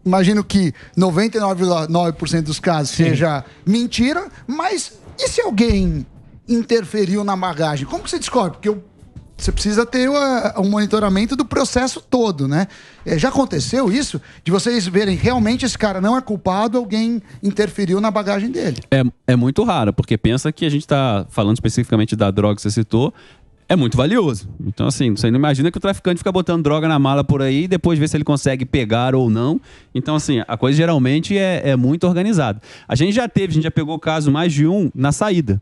Speaker 7: Imagino que 99,9% dos casos Sim. seja mentira, mas e se alguém interferiu na bagagem? Como que você descobre? Porque eu você precisa ter o, o, monitoramento do processo todo, né? É, já aconteceu isso? De vocês verem realmente esse cara não é culpado, alguém interferiu na bagagem dele.
Speaker 2: É, é muito raro, porque pensa que a gente está falando especificamente da droga que você citou, é muito valioso. Então, assim, você não imagina que o traficante fica botando droga na mala por aí e depois vê se ele consegue pegar ou não. Então, assim, a coisa geralmente é, é muito organizada. A gente já teve, a gente já pegou o caso mais de um na saída.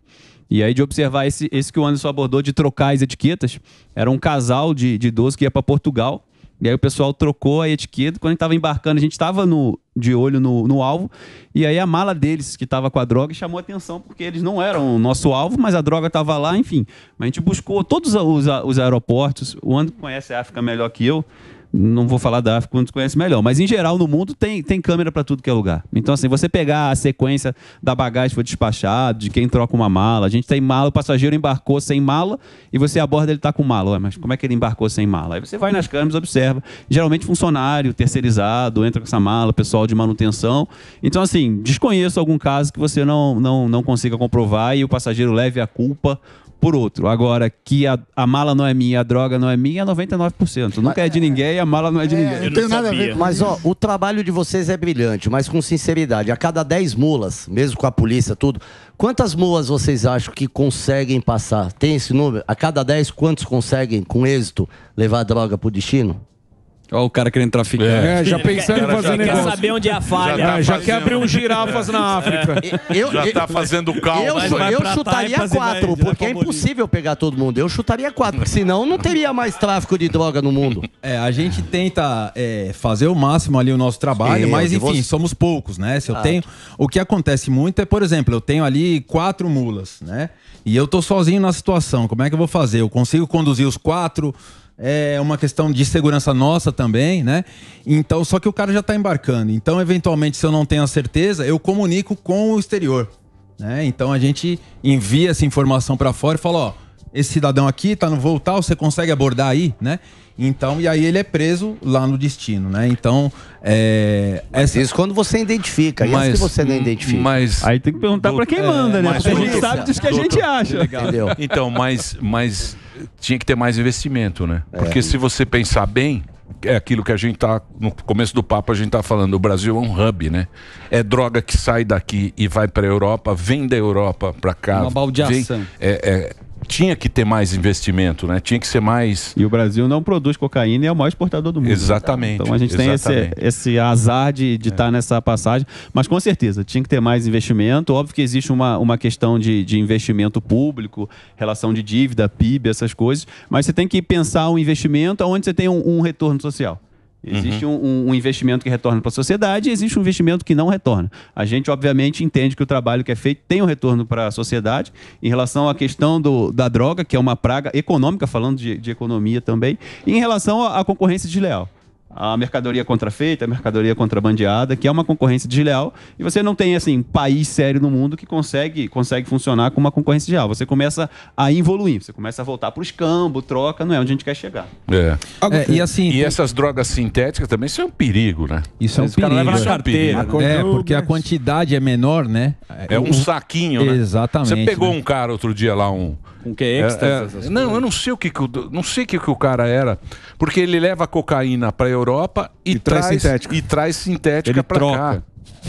Speaker 2: E aí, de observar esse, esse que o Anderson abordou de trocar as etiquetas, era um casal de, de idosos que ia para Portugal e aí o pessoal trocou a etiqueta. Quando a gente tava embarcando, a gente tava no, de olho no, no alvo. E aí a mala deles, que tava com a droga, chamou atenção, porque eles não eram o nosso alvo, mas a droga tava lá, enfim. Mas a gente buscou todos os, os aeroportos. O André conhece a África melhor que eu não vou falar da África quando conhece melhor, mas em geral no mundo tem, tem câmera para tudo que é lugar. Então, assim, você pegar a sequência da bagagem que foi despachada, de quem troca uma mala, a gente tem mala, o passageiro embarcou sem mala e você aborda ele tá com mala. mas como é que ele embarcou sem mala? Aí você vai nas câmeras, observa. Geralmente funcionário, terceirizado, entra com essa mala, pessoal de manutenção. Então, assim, desconheço algum caso que você não, não, não consiga comprovar e o passageiro leve a culpa por outro. Agora, que a, a mala não é minha, a droga não é minha, 99%. É Nunca é de é. ninguém, a mala não é de é. ninguém. Eu não tenho nada a ver Mas, ó,
Speaker 3: o trabalho de vocês é brilhante, mas com sinceridade, a cada 10 mulas, mesmo com a polícia, tudo, quantas mulas vocês acham que conseguem passar? Tem esse número? A cada 10, quantos conseguem, com êxito, levar a droga pro destino?
Speaker 1: Olha o cara querendo traficar. É, é já pensando em fazer já negócio. Quer
Speaker 3: saber
Speaker 6: onde é a
Speaker 2: falha. Já, tá já quer abrir um girafas na é. África. Eu, já tá fazendo calma. Eu, né?
Speaker 3: eu, eu chutaria quatro, porque é impossível pegar todo mundo. Eu chutaria quatro, porque senão não teria mais
Speaker 5: tráfico de droga no mundo. É, a gente tenta é, fazer o máximo ali o nosso trabalho, mas enfim, você... somos poucos, né? Se eu ah. tenho... O que acontece muito é, por exemplo, eu tenho ali quatro mulas, né? E eu tô sozinho na situação. Como é que eu vou fazer? Eu consigo conduzir os quatro é uma questão de segurança nossa também, né? Então, só que o cara já está embarcando. Então, eventualmente, se eu não tenho a certeza, eu comunico com o exterior. Né? Então a gente envia essa informação para fora e fala, ó, esse cidadão aqui tá no voo tal, você consegue abordar aí, né? Então, e aí ele é preso lá no destino, né? Então, é. Essa... Isso quando você identifica, mas, e que você não identifica. Mas, aí tem que perguntar para quem manda, né? É, Porque a gente
Speaker 4: sabe disso que a gente acha. Entendeu? Então, mas, mas tinha que ter mais investimento, né? É. Porque é. se você pensar bem, é aquilo que a gente tá no começo do papo a gente tá falando, o Brasil é um hub, né? É droga que sai daqui e vai para a Europa, vem da Europa para cá, uma baldeação. Vem, é, é, tinha que ter mais investimento, né? Tinha que ser mais. E o
Speaker 2: Brasil não produz cocaína e é o maior exportador do mundo. Exatamente. Então a gente tem esse, esse, azar de estar é. Tá nessa passagem. Mas com certeza, tinha que ter mais investimento. Óbvio que existe uma, uma questão de, de investimento público, relação de dívida, PIB, essas coisas. Mas você tem que pensar um investimento onde você tem um, um retorno social. Existe uhum. um, um, investimento que retorna para a sociedade e existe um investimento que não retorna. A gente, obviamente, entende que o trabalho que é feito tem um retorno para a sociedade. Em relação à questão do, da droga, que é uma praga econômica, falando de, de economia também, e em relação à concorrência desleal a mercadoria contrafeita, a mercadoria contrabandeada, que é uma concorrência desleal, e você não tem assim país sério no mundo que consegue consegue funcionar com uma concorrência desleal. Você começa a evoluir, você começa a voltar para o escambo, troca, não é onde a gente quer chegar.
Speaker 4: É.
Speaker 5: é
Speaker 2: e assim, e tem... essas drogas sintéticas também são um perigo, né? Isso é um
Speaker 5: perigo. Leva na carteira, é, é, porque a quantidade é menor, né? É um saquinho, né? Exatamente. Você pegou né?
Speaker 4: um cara outro dia lá um com que é, é,
Speaker 5: Não, eu não sei o que, que o, não sei o que, que o cara
Speaker 4: era, porque ele leva cocaína para a Europa e, e traz, traz, sintética. e traz sintética
Speaker 5: para cá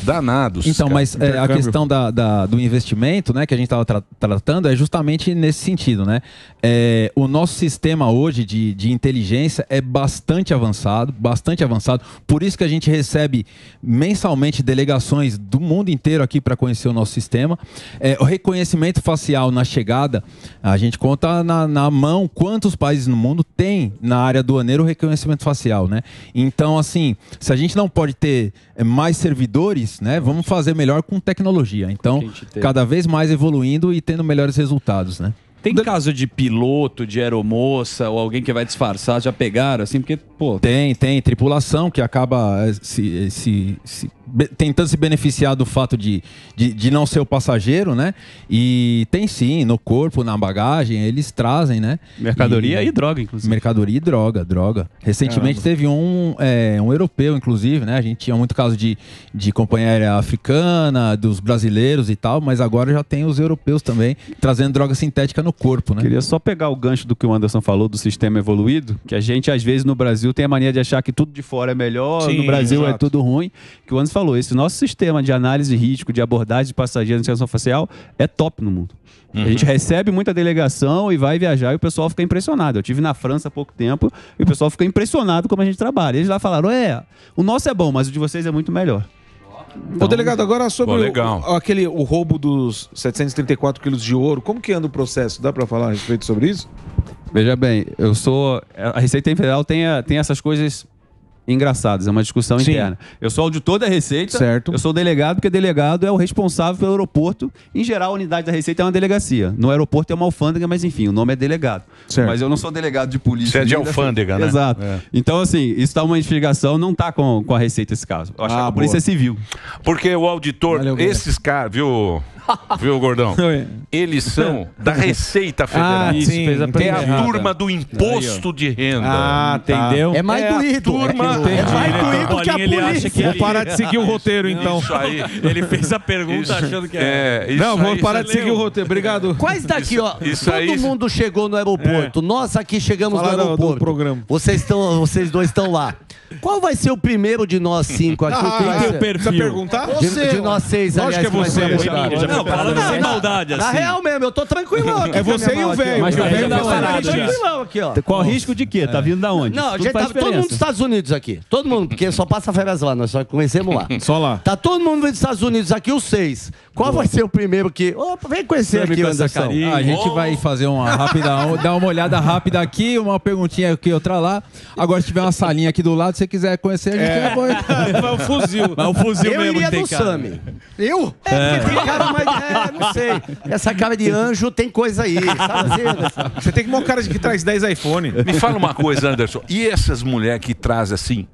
Speaker 5: danados. Então, cara. mas é, a questão da, da, do investimento, né, que a gente estava tra tratando, é justamente nesse sentido, né? É, o nosso sistema hoje de, de inteligência é bastante avançado, bastante avançado. Por isso que a gente recebe mensalmente delegações do mundo inteiro aqui para conhecer o nosso sistema. É, o reconhecimento facial na chegada, a gente conta na, na mão quantos países no mundo têm na área aduaneira o reconhecimento facial, né? Então, assim, se a gente não pode ter é, mais servidores melhores, né? Vamos fazer melhor com tecnologia. Então, cada vez mais evoluindo e tendo melhores resultados, né?
Speaker 1: Tem caso de piloto, de aeromoça ou alguém que vai disfarçar, já pegaram, assim, porque,
Speaker 5: pô. Tem, tem. Tripulação que acaba eh, eh, se, se, se tentando se beneficiar do fato de, de, de, não ser o passageiro, né? E tem sim, no corpo, na bagagem, eles trazem, né? Mercadoria e, e droga, inclusive. Mercadoria e droga, droga. Recentemente Caramba. teve um, é, um europeu, inclusive, né? A gente tinha muito caso de, de companhia aérea africana, dos brasileiros e tal, mas agora já tem os europeus também trazendo droga sintética no corpo, né? Queria só pegar o gancho do que o Anderson falou do sistema evoluído,
Speaker 2: que a gente, às vezes, no Brasil tem a mania de achar que tudo de fora é melhor, sim, no Brasil é exato. é tudo ruim, que o Anderson falou falou, esse nosso sistema de análise de risco, de abordagem de passageiros em situação facial é top no mundo. Uhum. A gente uhum. recebe muita delegação e vai viajar e o pessoal fica impressionado. Eu tive na França há pouco tempo e o pessoal fica impressionado como a gente trabalha. Eles lá falaram: é, o nosso é bom, mas o de vocês é muito melhor. Então, delegado, agora sobre bom,
Speaker 6: o, aquele, o roubo dos 734 quilos de ouro, como que anda o processo? Dá para falar a respeito sobre isso?
Speaker 2: Veja bem, eu sou. A Receita Federal tem, a, tem essas coisas engraçados é uma discussão Sim. interna. Eu sou auditor da Receita, certo. eu sou delegado, porque delegado é o responsável pelo aeroporto. Em geral, a unidade da Receita é uma delegacia. No aeroporto é uma alfândega, mas enfim, o nome é delegado. Certo. Mas eu não sou delegado de polícia. Você é de alfândega, da... né? Exato. É. Então, assim, isso está uma investigação, não está com, com a Receita esse caso. Eu acho é ah, que a polícia é civil. Porque o auditor, Valeu, esses caras, viu, [LAUGHS] viu, gordão?
Speaker 4: Eles são [LAUGHS] da Receita ah, Federal. Ah, sim, é a turma do imposto de renda. Ah, tá. entendeu? É mais é doído. Turma... É, é mais doído que a polícia. Ele acha que vou parar de seguir
Speaker 1: o roteiro, então. Isso
Speaker 6: aí. Ele fez a pergunta isso, achando que era. É, Não, vou parar de leu. seguir o roteiro. Obrigado. Quais daqui, isso, ó? Isso todo
Speaker 3: mundo chegou no aeroporto. É. Nós aqui chegamos Fala no aeroporto. Do, programa. Vocês, tão, vocês dois estão lá. Qual vai ser o primeiro de nós cinco aqui? Ah, que vai Você perguntar? De, de nós seis, aliás, Lógico que é você. Não, falando sem maldade, assim. Na real mesmo, eu tô tranquilo aqui. É você e o velho. Mas tá vindo da onde? Qual o risco de quê? Tá é. vindo da onde? Não, a gente tá todo mundo dos Estados Unidos aqui. Todo mundo, porque só passa férias lá, nós só conhecemos lá. Só lá. Tá todo mundo dos Estados Unidos aqui, os seis. Qual vai ser o primeiro que. Opa, vem conhecer aqui,
Speaker 5: Anderson. A gente vai fazer uma rápida, dar uma olhada rápida aqui, uma perguntinha aqui, outra lá. Agora, se tiver uma salinha aqui do lado, se você quiser conhecer, a gente é. vai. É [LAUGHS] o fuzil. Mas o fuzil eu mesmo iria do Sami.
Speaker 7: Eu? É, é. porque tem cara mais mas é, não sei.
Speaker 5: Essa cara
Speaker 6: de
Speaker 3: anjo tem coisa aí. Assim?
Speaker 6: Você tem que uma cara de que traz 10 iPhone.
Speaker 3: Me fala uma
Speaker 4: coisa, Anderson. E essas mulheres que trazem assim,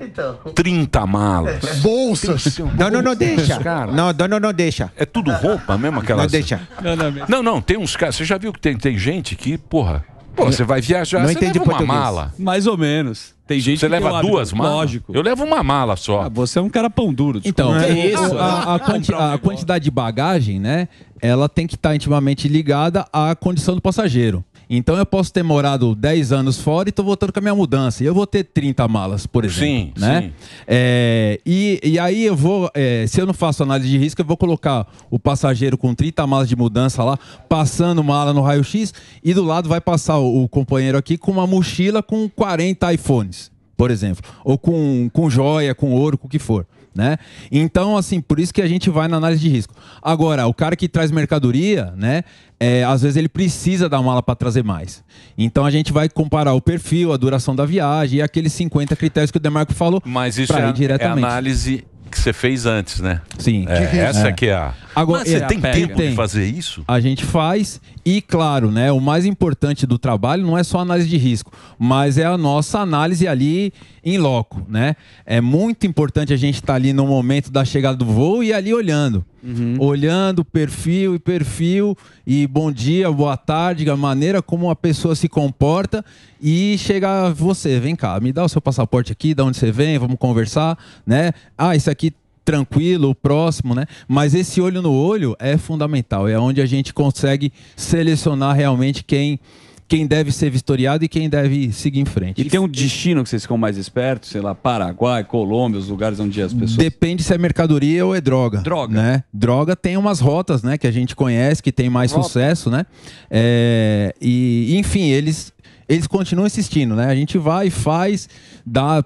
Speaker 4: então. 30 malas. É.
Speaker 7: Bolsas. Não, não, não deixa.
Speaker 6: Não, não, não deixa. É tudo
Speaker 4: roupa mesmo aquelas? Não deixa. Não, não, não tem uns caras. Você já viu que tem, tem gente que, porra, Pô, você vai viajar, não você entende leva uma mala.
Speaker 1: Mais ou menos. Tem gente você que leva duas malas? Lógico. Eu levo uma mala só. Ah, você é um cara pão
Speaker 5: duro. Então, é, é isso. A, a, quanti a, quantidade de bagagem, né? Ela tem que estar tá intimamente ligada à condição do passageiro. Então eu posso ter morado 10 anos fora e estou voltando com a minha mudança. E eu vou ter 30 malas, por exemplo. Sim, né? sim. É, e, e aí eu vou, é, se eu não faço análise de risco, eu vou colocar o passageiro com 30 malas de mudança lá, passando mala no raio-x, e do lado vai passar o, o companheiro aqui com uma mochila com 40 iPhones, por exemplo. Ou com, com joia, com ouro, com o que for né? Então, assim, por isso que a gente vai na análise de risco. Agora, o cara que traz mercadoria, né? É, às vezes ele precisa da mala para trazer mais. Então a gente vai comparar o perfil, a duração da viagem e aqueles 50 critérios que o Demarco falou. Mas isso é, é, diretamente. é
Speaker 4: análise que você fez antes, né? Sim. É, é essa é. que é a. Agora, Mas você é, tem pega. tempo tem. de fazer isso?
Speaker 5: A gente faz e, claro, né, o mais importante do trabalho não é só análise de risco, mas é a nossa análise ali em loco, né? É muito importante a gente estar tá ali no momento da chegada do voo e ali olhando. Uhum. Olhando perfil e perfil e bom dia, boa tarde, a maneira como a pessoa se comporta e chega você, vem cá, me dá o seu passaporte aqui, da onde você vem, vamos conversar, né? Ah, isso aqui tranquilo, o próximo, né? Mas esse olho no olho é fundamental, é onde a gente consegue selecionar realmente quem quem deve ser vistoriado e quem deve seguir em frente.
Speaker 1: E tem um destino que vocês ficam mais espertos, sei lá, Paraguai, Colômbia, os lugares onde as pessoas. Depende
Speaker 5: se é mercadoria ou é droga. Droga. Né? Droga tem umas rotas, né, que a gente conhece, que tem mais Rota. sucesso, né? É, e, enfim, eles. Eles continuam insistindo, né? A gente vai, e faz, dá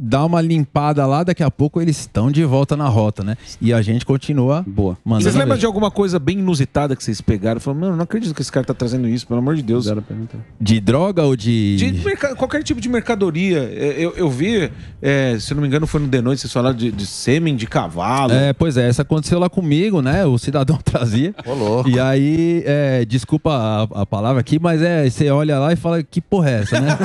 Speaker 5: dá uma limpada lá, daqui a pouco eles estão de volta na rota, né? E a gente continua boa. Mandando vocês lembram
Speaker 6: de alguma coisa bem inusitada que vocês pegaram? Falaram, mano, não acredito que esse cara tá trazendo isso, pelo amor de Deus.
Speaker 5: De droga ou de.
Speaker 6: De qualquer tipo de mercadoria. É, eu, eu vi, é, se não me engano, foi no The Noite, vocês falaram de, de sêmen
Speaker 5: de cavalo. É, pois é, essa aconteceu lá comigo, né? O cidadão [LAUGHS] trazia. Ô, louco. E aí, é, desculpa a, a, palavra aqui, mas é, você olha lá e fala, que porra é essa, né?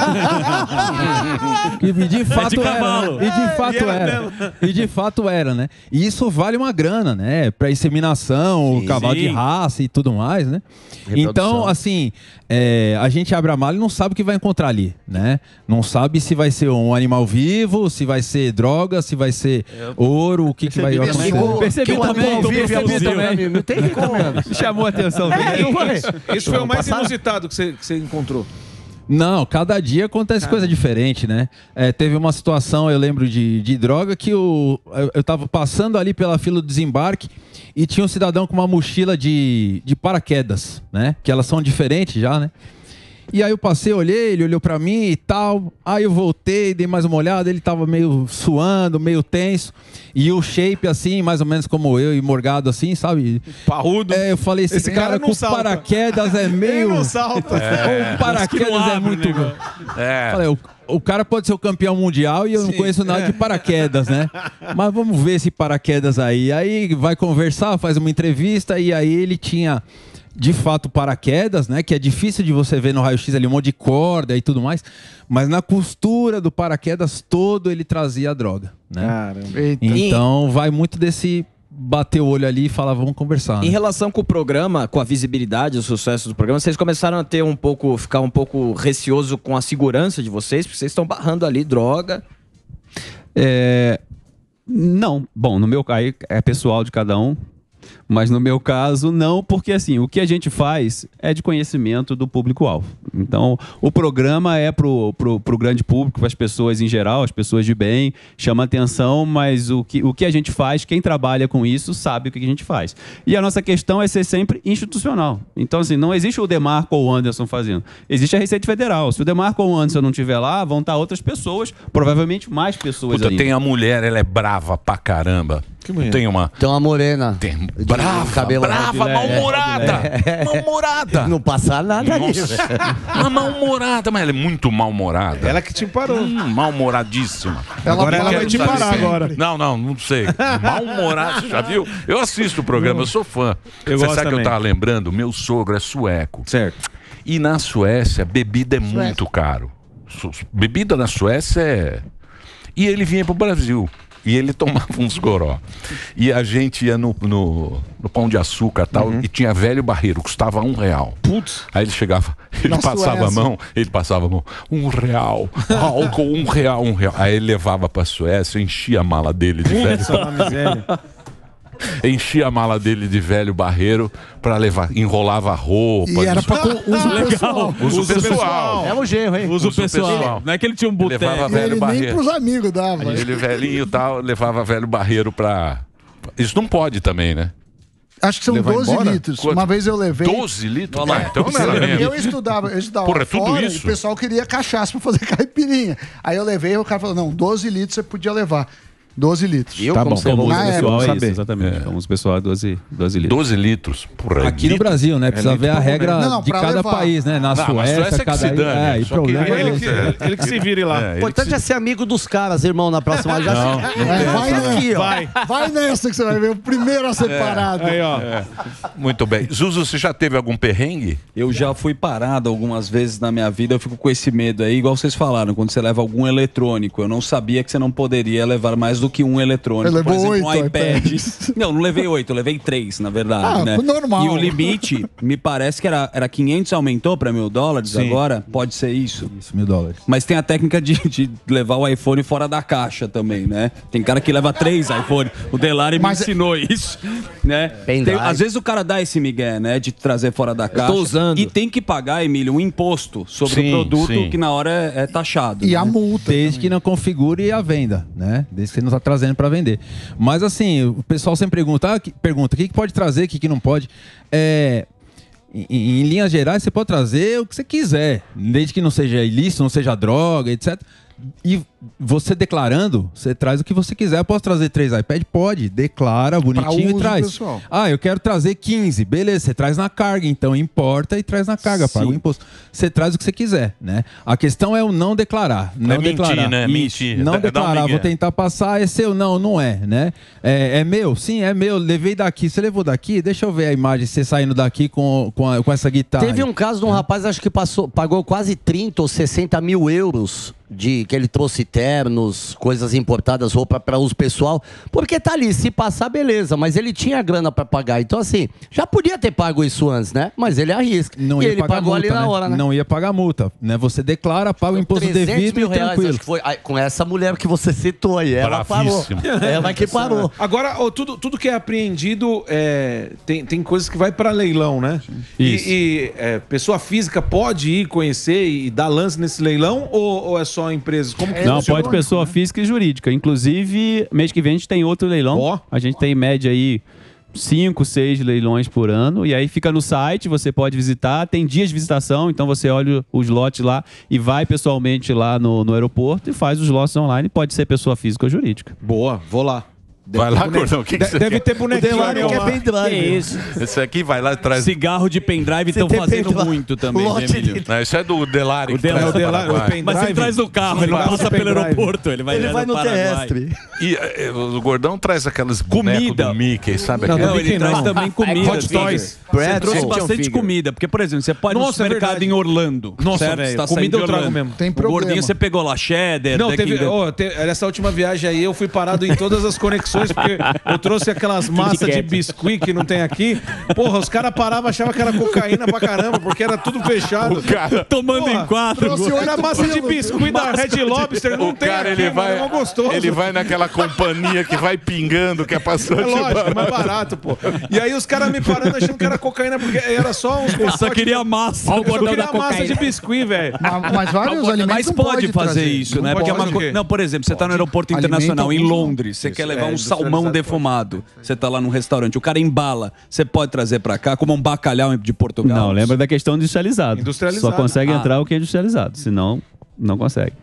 Speaker 5: [LAUGHS] [LAUGHS] que me de fato fato de cavalo. Era. E de ah, fato é, era. era. E de fato era, né? E isso vale uma grana, né? Para inseminação, sim, cavalo sim. de raça e tudo mais, né? Reprodução. Então, assim, é, a gente abre a mala e não sabe o que vai encontrar ali, né? Não sabe se vai ser um animal vivo, se vai ser droga, se vai ser Eu... ouro, o que, que vai acontecer. Percebi, percebi também, percebi também. Não tem como. Chamou a atenção. É, isso, foi o mais
Speaker 6: inusitado que você encontrou.
Speaker 5: Não, cada dia acontece coisa diferente, né? É, teve uma situação, eu lembro, de, de droga, que eu, eu tava passando ali pela fila do desembarque e tinha um cidadão com uma mochila de, de paraquedas, né? Que elas são diferentes já, né? E aí eu passei, olhei, ele olhou para mim e tal. Aí eu voltei, dei mais uma olhada, ele tava meio suando, meio tenso. E o shape assim, mais ou menos como eu e morgado assim, sabe? Parrudo. É, eu falei, esse, assim, esse cara, cara com salta. paraquedas é meio... [LAUGHS] Ele não salta. [LAUGHS] É. O paraquedas abre, é muito... Né, é. Falei, o, o cara pode ser o campeão mundial e eu Sim. não conheço nada de é. paraquedas, né? [LAUGHS] Mas vamos ver esse paraquedas aí. Aí vai conversar, faz uma entrevista e aí ele tinha de fato paraquedas, né? Que é difícil de você ver no raio-x ali um monte de corda e tudo mais. Mas na costura do paraquedas todo ele trazia a droga, né? Caramba. Então vai muito desse bater o olho ali e falar, vamos conversar. Né? Em relação com o programa, com a visibilidade, o sucesso do programa, vocês começaram a ter um pouco, ficar um pouco receoso com a segurança de vocês, porque vocês estão barrando ali droga. É...
Speaker 2: Não, bom, no meu caso é pessoal de cada um, mas no meu caso, não, porque assim, o que a gente faz é de conhecimento do público-alvo. Então, o programa é pro, pro, pro grande público, para as pessoas em geral, as pessoas de bem, chama atenção, mas o que, o que a gente faz, quem trabalha com isso, sabe o que a gente faz. E a nossa questão é ser sempre institucional. Então, assim, não existe o Demarco ou o Anderson fazendo. Existe a Receita Federal. Se o Demarco ou o Anderson não estiver lá, vão estar outras pessoas, provavelmente mais pessoas Puta, ainda. tem a mulher, ela é brava pra caramba.
Speaker 4: Que Tem uma. Tem uma morena. Tem brava brava,
Speaker 2: cabelo
Speaker 6: brava,
Speaker 4: né? mal-humorada.
Speaker 3: É.
Speaker 6: Mal-humorada.
Speaker 4: Não passa nada nisso. Uma mal-humorada, mas ela é muito mal-humorada. Ela que te parou. Hum, mal-humoradíssima. Ela agora ela vai te parar sempre. É. agora. Não, não, não sei.
Speaker 6: Mal-humorada, já viu? Eu
Speaker 4: assisto o programa, eu sou fã. Eu Você sabe também. que eu tava lembrando? Meu sogro é sueco. Certo. E na Suécia, bebida é Suécia. muito caro. Bebida na Suécia é... E ele vinha pro Brasil. E ele [LAUGHS] tomava uns goró. E a gente ia no, no, no Pão de Açúcar tal, uhum. e tinha velho barreiro, custava um real. Putz. Aí ele chegava, [LAUGHS] ele passava a mão, ele passava a mão, um real, álcool, um real, um real. Aí ele levava pra Suécia, enchia a mala dele de velho. [LAUGHS] enchia a mala dele de velho barreiro para levar, enrolava roupa. E era
Speaker 7: para
Speaker 6: [LAUGHS] uso
Speaker 2: pessoal. Uso, pessoal. É Era um genro, hein? Uso, pessoal. Não
Speaker 4: é que ele tinha um boteco. Levava velho barreiro. nem pros
Speaker 7: amigos dava. Né? ele
Speaker 4: velhinho e tal, levava velho barreiro pra... Isso não pode também, né?
Speaker 7: Acho que são Levar 12 embora? litros. Quanto? Uma vez eu levei.
Speaker 4: 12 litros? Olha lá, ah, então não é era mesmo. Eu
Speaker 7: estudava, eu estudava Porra, é fora, tudo isso? e o pessoal queria cachaça para fazer [LAUGHS] caipirinha. Aí eu levei e o cara falou: não, 12 litros você podia levar. 12 litros. Eu, tá como bom. Famoso pessoal é isso,
Speaker 2: exatamente. É. Famoso pessoal é 12, 12 litros. 12 litros por aí. Aqui no Brasil, né? É Precisa é ver a
Speaker 5: regra não, não, de cada levar. país, né? Na não, ah, é Suécia, é cada... dane. É, e problema é ele, é
Speaker 3: que, ele que se vire lá. É, o importante se... é ser amigo dos caras, irmão, na próxima. Já não, se... não
Speaker 5: vai,
Speaker 7: nessa, aqui, vai. vai nessa que você vai ver o primeiro a ser parado. Aí, ó.
Speaker 1: Muito bem. Zuzu, você já teve algum perrengue? Eu já fui parado algumas vezes na minha vida. Eu fico com esse medo aí, igual vocês falaram, quando você leva algum eletrônico. Eu não sabia que você não poderia levar mais do que um eletrônico. Por exemplo, um iPad. iPads. É. [LAUGHS] Não, não levei oito, levei três, na verdade. Ah, né? normal. E o limite, me parece que era, era 500, aumentou para mil dólares Sim. agora.
Speaker 5: Pode ser isso. Isso, mil dólares. Mas tem
Speaker 1: a técnica de, de, levar o iPhone fora da caixa também, né? Tem cara que leva três iPhone. O Delari Mas... me é ensinou isso, né? Tem, às vezes o cara dá esse migué, né? De trazer fora da caixa. Eu tô usando. E tem que pagar, Emílio, um imposto sobre sim, o produto sim. que na hora é, é taxado.
Speaker 5: E né? a multa. Desde também. que não configure a venda, né? Desde que não tá trazendo para vender. Mas assim, o pessoal sempre pergunta, ah, que, pergunta, o que, que pode trazer, o que, que não pode. É, em, em, em, linhas gerais, você pode trazer o que você quiser, desde que não seja ilícito, não seja droga, etc. E você declarando, você traz o que você quiser. Eu posso trazer três iPad? Pode. Declara bonitinho e traz. Pessoal. Ah, eu quero trazer 15. Beleza, você traz na carga, então importa e traz na carga, Sim. paga o imposto. Você traz o que você quiser, né? A questão é o não declarar. Não é declarar. Mentir, né? Mentir. Não declarar, vou tentar passar, é seu? Não, não é, né? É, é, meu? Sim, é meu. Levei daqui. Você levou daqui? Deixa eu ver a imagem, você saindo daqui com, com, a, com essa guitarra. Teve um caso de um rapaz, acho que passou, pagou quase 30 ou 60 mil euros
Speaker 3: de que ele trouxe ternos, coisas importadas, roupa para uso pessoal, porque tá ali, se passar, beleza, mas ele tinha grana para pagar. Então, assim, já podia ter pago isso antes, né? Mas ele arrisca. Não e ia ele pagar pagou multa, ali na né? hora, né? Não
Speaker 5: ia pagar multa, né? Você declara, paga o imposto devido mil e reais, tranquilo.
Speaker 3: foi com essa mulher que você citou aí, ela parou. [LAUGHS]
Speaker 5: Ela que parou.
Speaker 6: Agora, oh, tudo, tudo que é apreendido, é, tem, tem coisas que vai para leilão, né? Isso. E, e é, pessoa física pode ir conhecer e dar lance nesse leilão ou, ou é só empresas? Como que não, pode pessoa né?
Speaker 2: física e jurídica. Inclusive, mês que vem a gente tem outro leilão. Oh. A gente tem em média aí cinco, seis leilões por ano. E aí fica no site, você pode visitar. Tem dias de visitação, então você olha os lotes lá e vai pessoalmente lá no, no aeroporto e faz os lotes online. Pode ser pessoa física ou jurídica. Boa, vou lá. Deve vai lá,
Speaker 6: boneco.
Speaker 1: Gordão. Que que deve, ter bonequinho. O é pendrive. Que isso. Esse aqui vai lá e traz. Cigarro de pendrive estão fazendo pendrive. muito também, né, Lote né, Emílio? Não, isso é do Delari. O Delari, o Delari o Mas ele traz no carro, ele não passa pelo aeroporto. Ele vai, ele vai no, terrestre.
Speaker 4: E eh, eh, o Gordão traz aquelas
Speaker 1: comida do Mickey, sabe? Não, não ele traz [LAUGHS] também comida. Hot Toys pretzel. Você trouxe bastante comida, porque, por exemplo, você pode ir no é supermercado é em Orlando. Nossa, tá comida eu trago mesmo. Tem problema. O gordinho você pegou lá cheddar, Não, teve,
Speaker 6: oh, teve, essa última viagem aí eu fui parado em todas as
Speaker 1: conexões, porque eu trouxe
Speaker 6: aquelas massas de biscuit que não tem aqui. Porra, os caras paravam, achavam que era cocaína pra caramba, porque era tudo fechado. O cara tomando Porra, em quatro. Trouxe olha a massa de biscuit
Speaker 4: da Red Lobster, não o tem cara, aqui, ele vai, é gostoso. Ele vai naquela companhia que vai pingando,
Speaker 6: que é passou é de é mais [LAUGHS] barato, pô. E aí os caras me parando achando que era cocaína porque era só uns pacotes. Eu só queria massa. eu só queria massa cocaína. de biscuit, velho. Mas, mas vários alimentos Mas pode, pode fazer trazer. isso, não né? porque é uma co... Não,
Speaker 1: por exemplo, você está no aeroporto é internacional em Londres, você quer é levar é, um salmão defumado. Você está lá num restaurante, o cara embala. Você pode trazer para cá como um bacalhau de Portugal. Não, lembra
Speaker 2: da questão industrializado.
Speaker 1: Industrializado. Só consegue ah. entrar
Speaker 2: o que é industrializado, senão não consegue.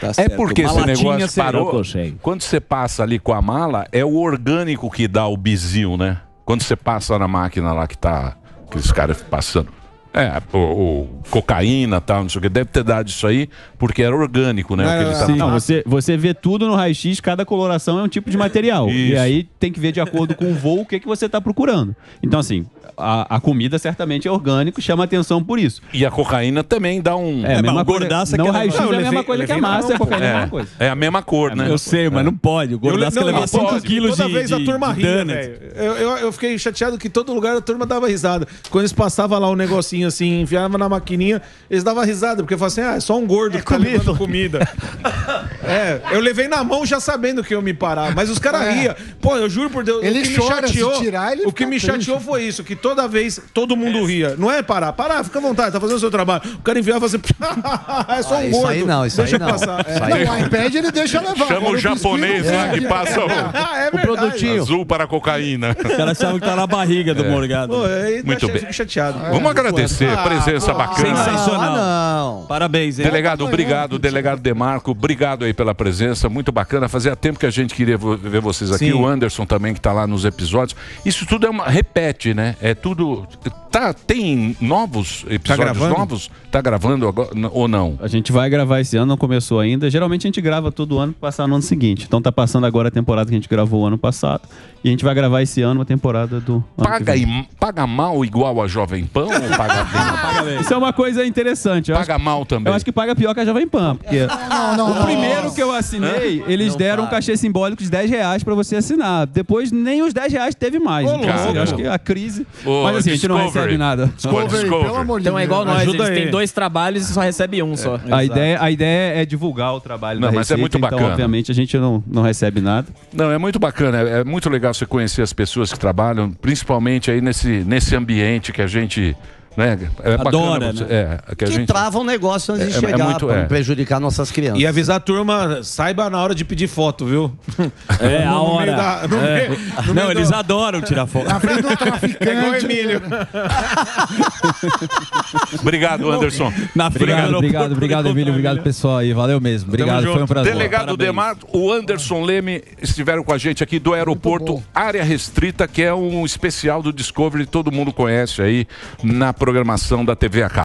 Speaker 2: Tá é porque esse negócio parou. Quando você passa ali com a mala, é o orgânico
Speaker 4: que dá o bizil, né? Quando você passa na máquina lá que tá aqueles caras passando é, o, o cocaína tal, não sei o que. Deve ter dado isso aí, porque era orgânico, né? É, Não, você,
Speaker 2: você vê tudo no raio-x, cada coloração é um tipo de material. Isso. E aí tem que ver de acordo com o voo o que, que você está procurando. Então, assim, a, a, comida certamente é orgânico, chama atenção por isso. E a cocaína também dá um. É, é a gordaça não, que raio-x é a mesma coisa que a massa, a cocaína é, é, a mesma coisa.
Speaker 4: É, é a mesma cor, né? Eu sei, mas não
Speaker 1: pode. O gordaça leva 5 quilos de. Toda vez a turma ria, né,
Speaker 6: Eu, eu, eu fiquei chateado que todo lugar a turma dava risada. Quando eles passavam lá o um negocinho assim, enfiava na maquininha, eles davam risada, porque falavam assim, ah, é só um gordo é que tá levando comida. é, eu levei na mão já sabendo que eu me parar, mas os caras é. riam. Pô, eu juro por Deus, ele o que chora, me chateou, tirar, o que me triste. chateou foi isso, que toda vez todo mundo é. ria. Não é parar, parar, fica à vontade, tá fazendo o seu trabalho. O cara enviava e assim, [LAUGHS] ah, é só ah, um isso gordo. Aí não, isso deixa aí não. passar. É. Não, o iPad ele deixa levar. Chama o japonês lá né, que é. passa o, [LAUGHS]
Speaker 4: é produtinho. Azul para cocaína. O cara sabe que tá na barriga do é. Morgado. Pô, tá Muito bem.
Speaker 6: chateado. Vamos
Speaker 1: agradecer ah, Presença bacana. Sensacional. Ah, não. Parabéns, hein? Delegado, obrigado.
Speaker 4: Delegado Demarco, obrigado aí pela presença. Muito bacana. Fazia tempo que a gente queria ver vocês aqui. Sim. O Anderson também, que está lá nos episódios. Isso tudo é uma. Repete, né? É tudo. Tá, tem
Speaker 2: novos episódios tá novos?
Speaker 4: Tá gravando agora
Speaker 2: ou não? A gente vai gravar esse ano, não começou ainda. Geralmente a gente grava todo ano para passar no ano seguinte. Então tá passando agora a temporada que a gente gravou ano passado. E a gente vai gravar esse ano a temporada do. Paga, paga mal igual a Jovem Pan ou paga [LAUGHS] Isso é uma coisa interessante. paga mal também. Eu acho que paga pior que a Jovem Pan. Porque não, não, não, o primeiro que eu assinei, eles deram um cachê simbólico de 10 reais pra você assinar. Depois, nem os 10 reais teve mais. eu acho que a crise... Ô, mas assim, Discovery. a gente não recebe nada. Discovery, Discovery. Pelo amor Então é igual nós, Ajuda eles têm dois trabalhos e só recebe um só. É, a, ideia, a ideia é divulgar o trabalho não, da mas é Receita, é muito então, bacana. então obviamente a gente não, não recebe nada. Não, é muito bacana, é, é muito
Speaker 4: legal você conhecer as pessoas que trabalham, principalmente aí nesse, nesse ambiente que a gente
Speaker 3: né? É né? É, que, que gente... trava o um negócio antes é, de é chegar, é muito, pra é. prejudicar nossas crianças. E
Speaker 6: avisar a turma, saiba na hora de pedir foto, viu? [LAUGHS] É, no, a hora. Da, no é. meio,
Speaker 5: no não, eles adoram tirar foto. Na frente do traficante. É Emílio.
Speaker 1: [LAUGHS] obrigado, Anderson. Na frente. Obrigado, obrigado,
Speaker 5: obrigado Emílio. Obrigado, pessoal aí. Valeu mesmo. Obrigado, foi um prazer.
Speaker 4: Delegado Demar, o Anderson Leme estiveram com a gente aqui do aeroporto Área Restrita, que é um especial do Discovery, todo mundo conhece aí, na programação da TV AK.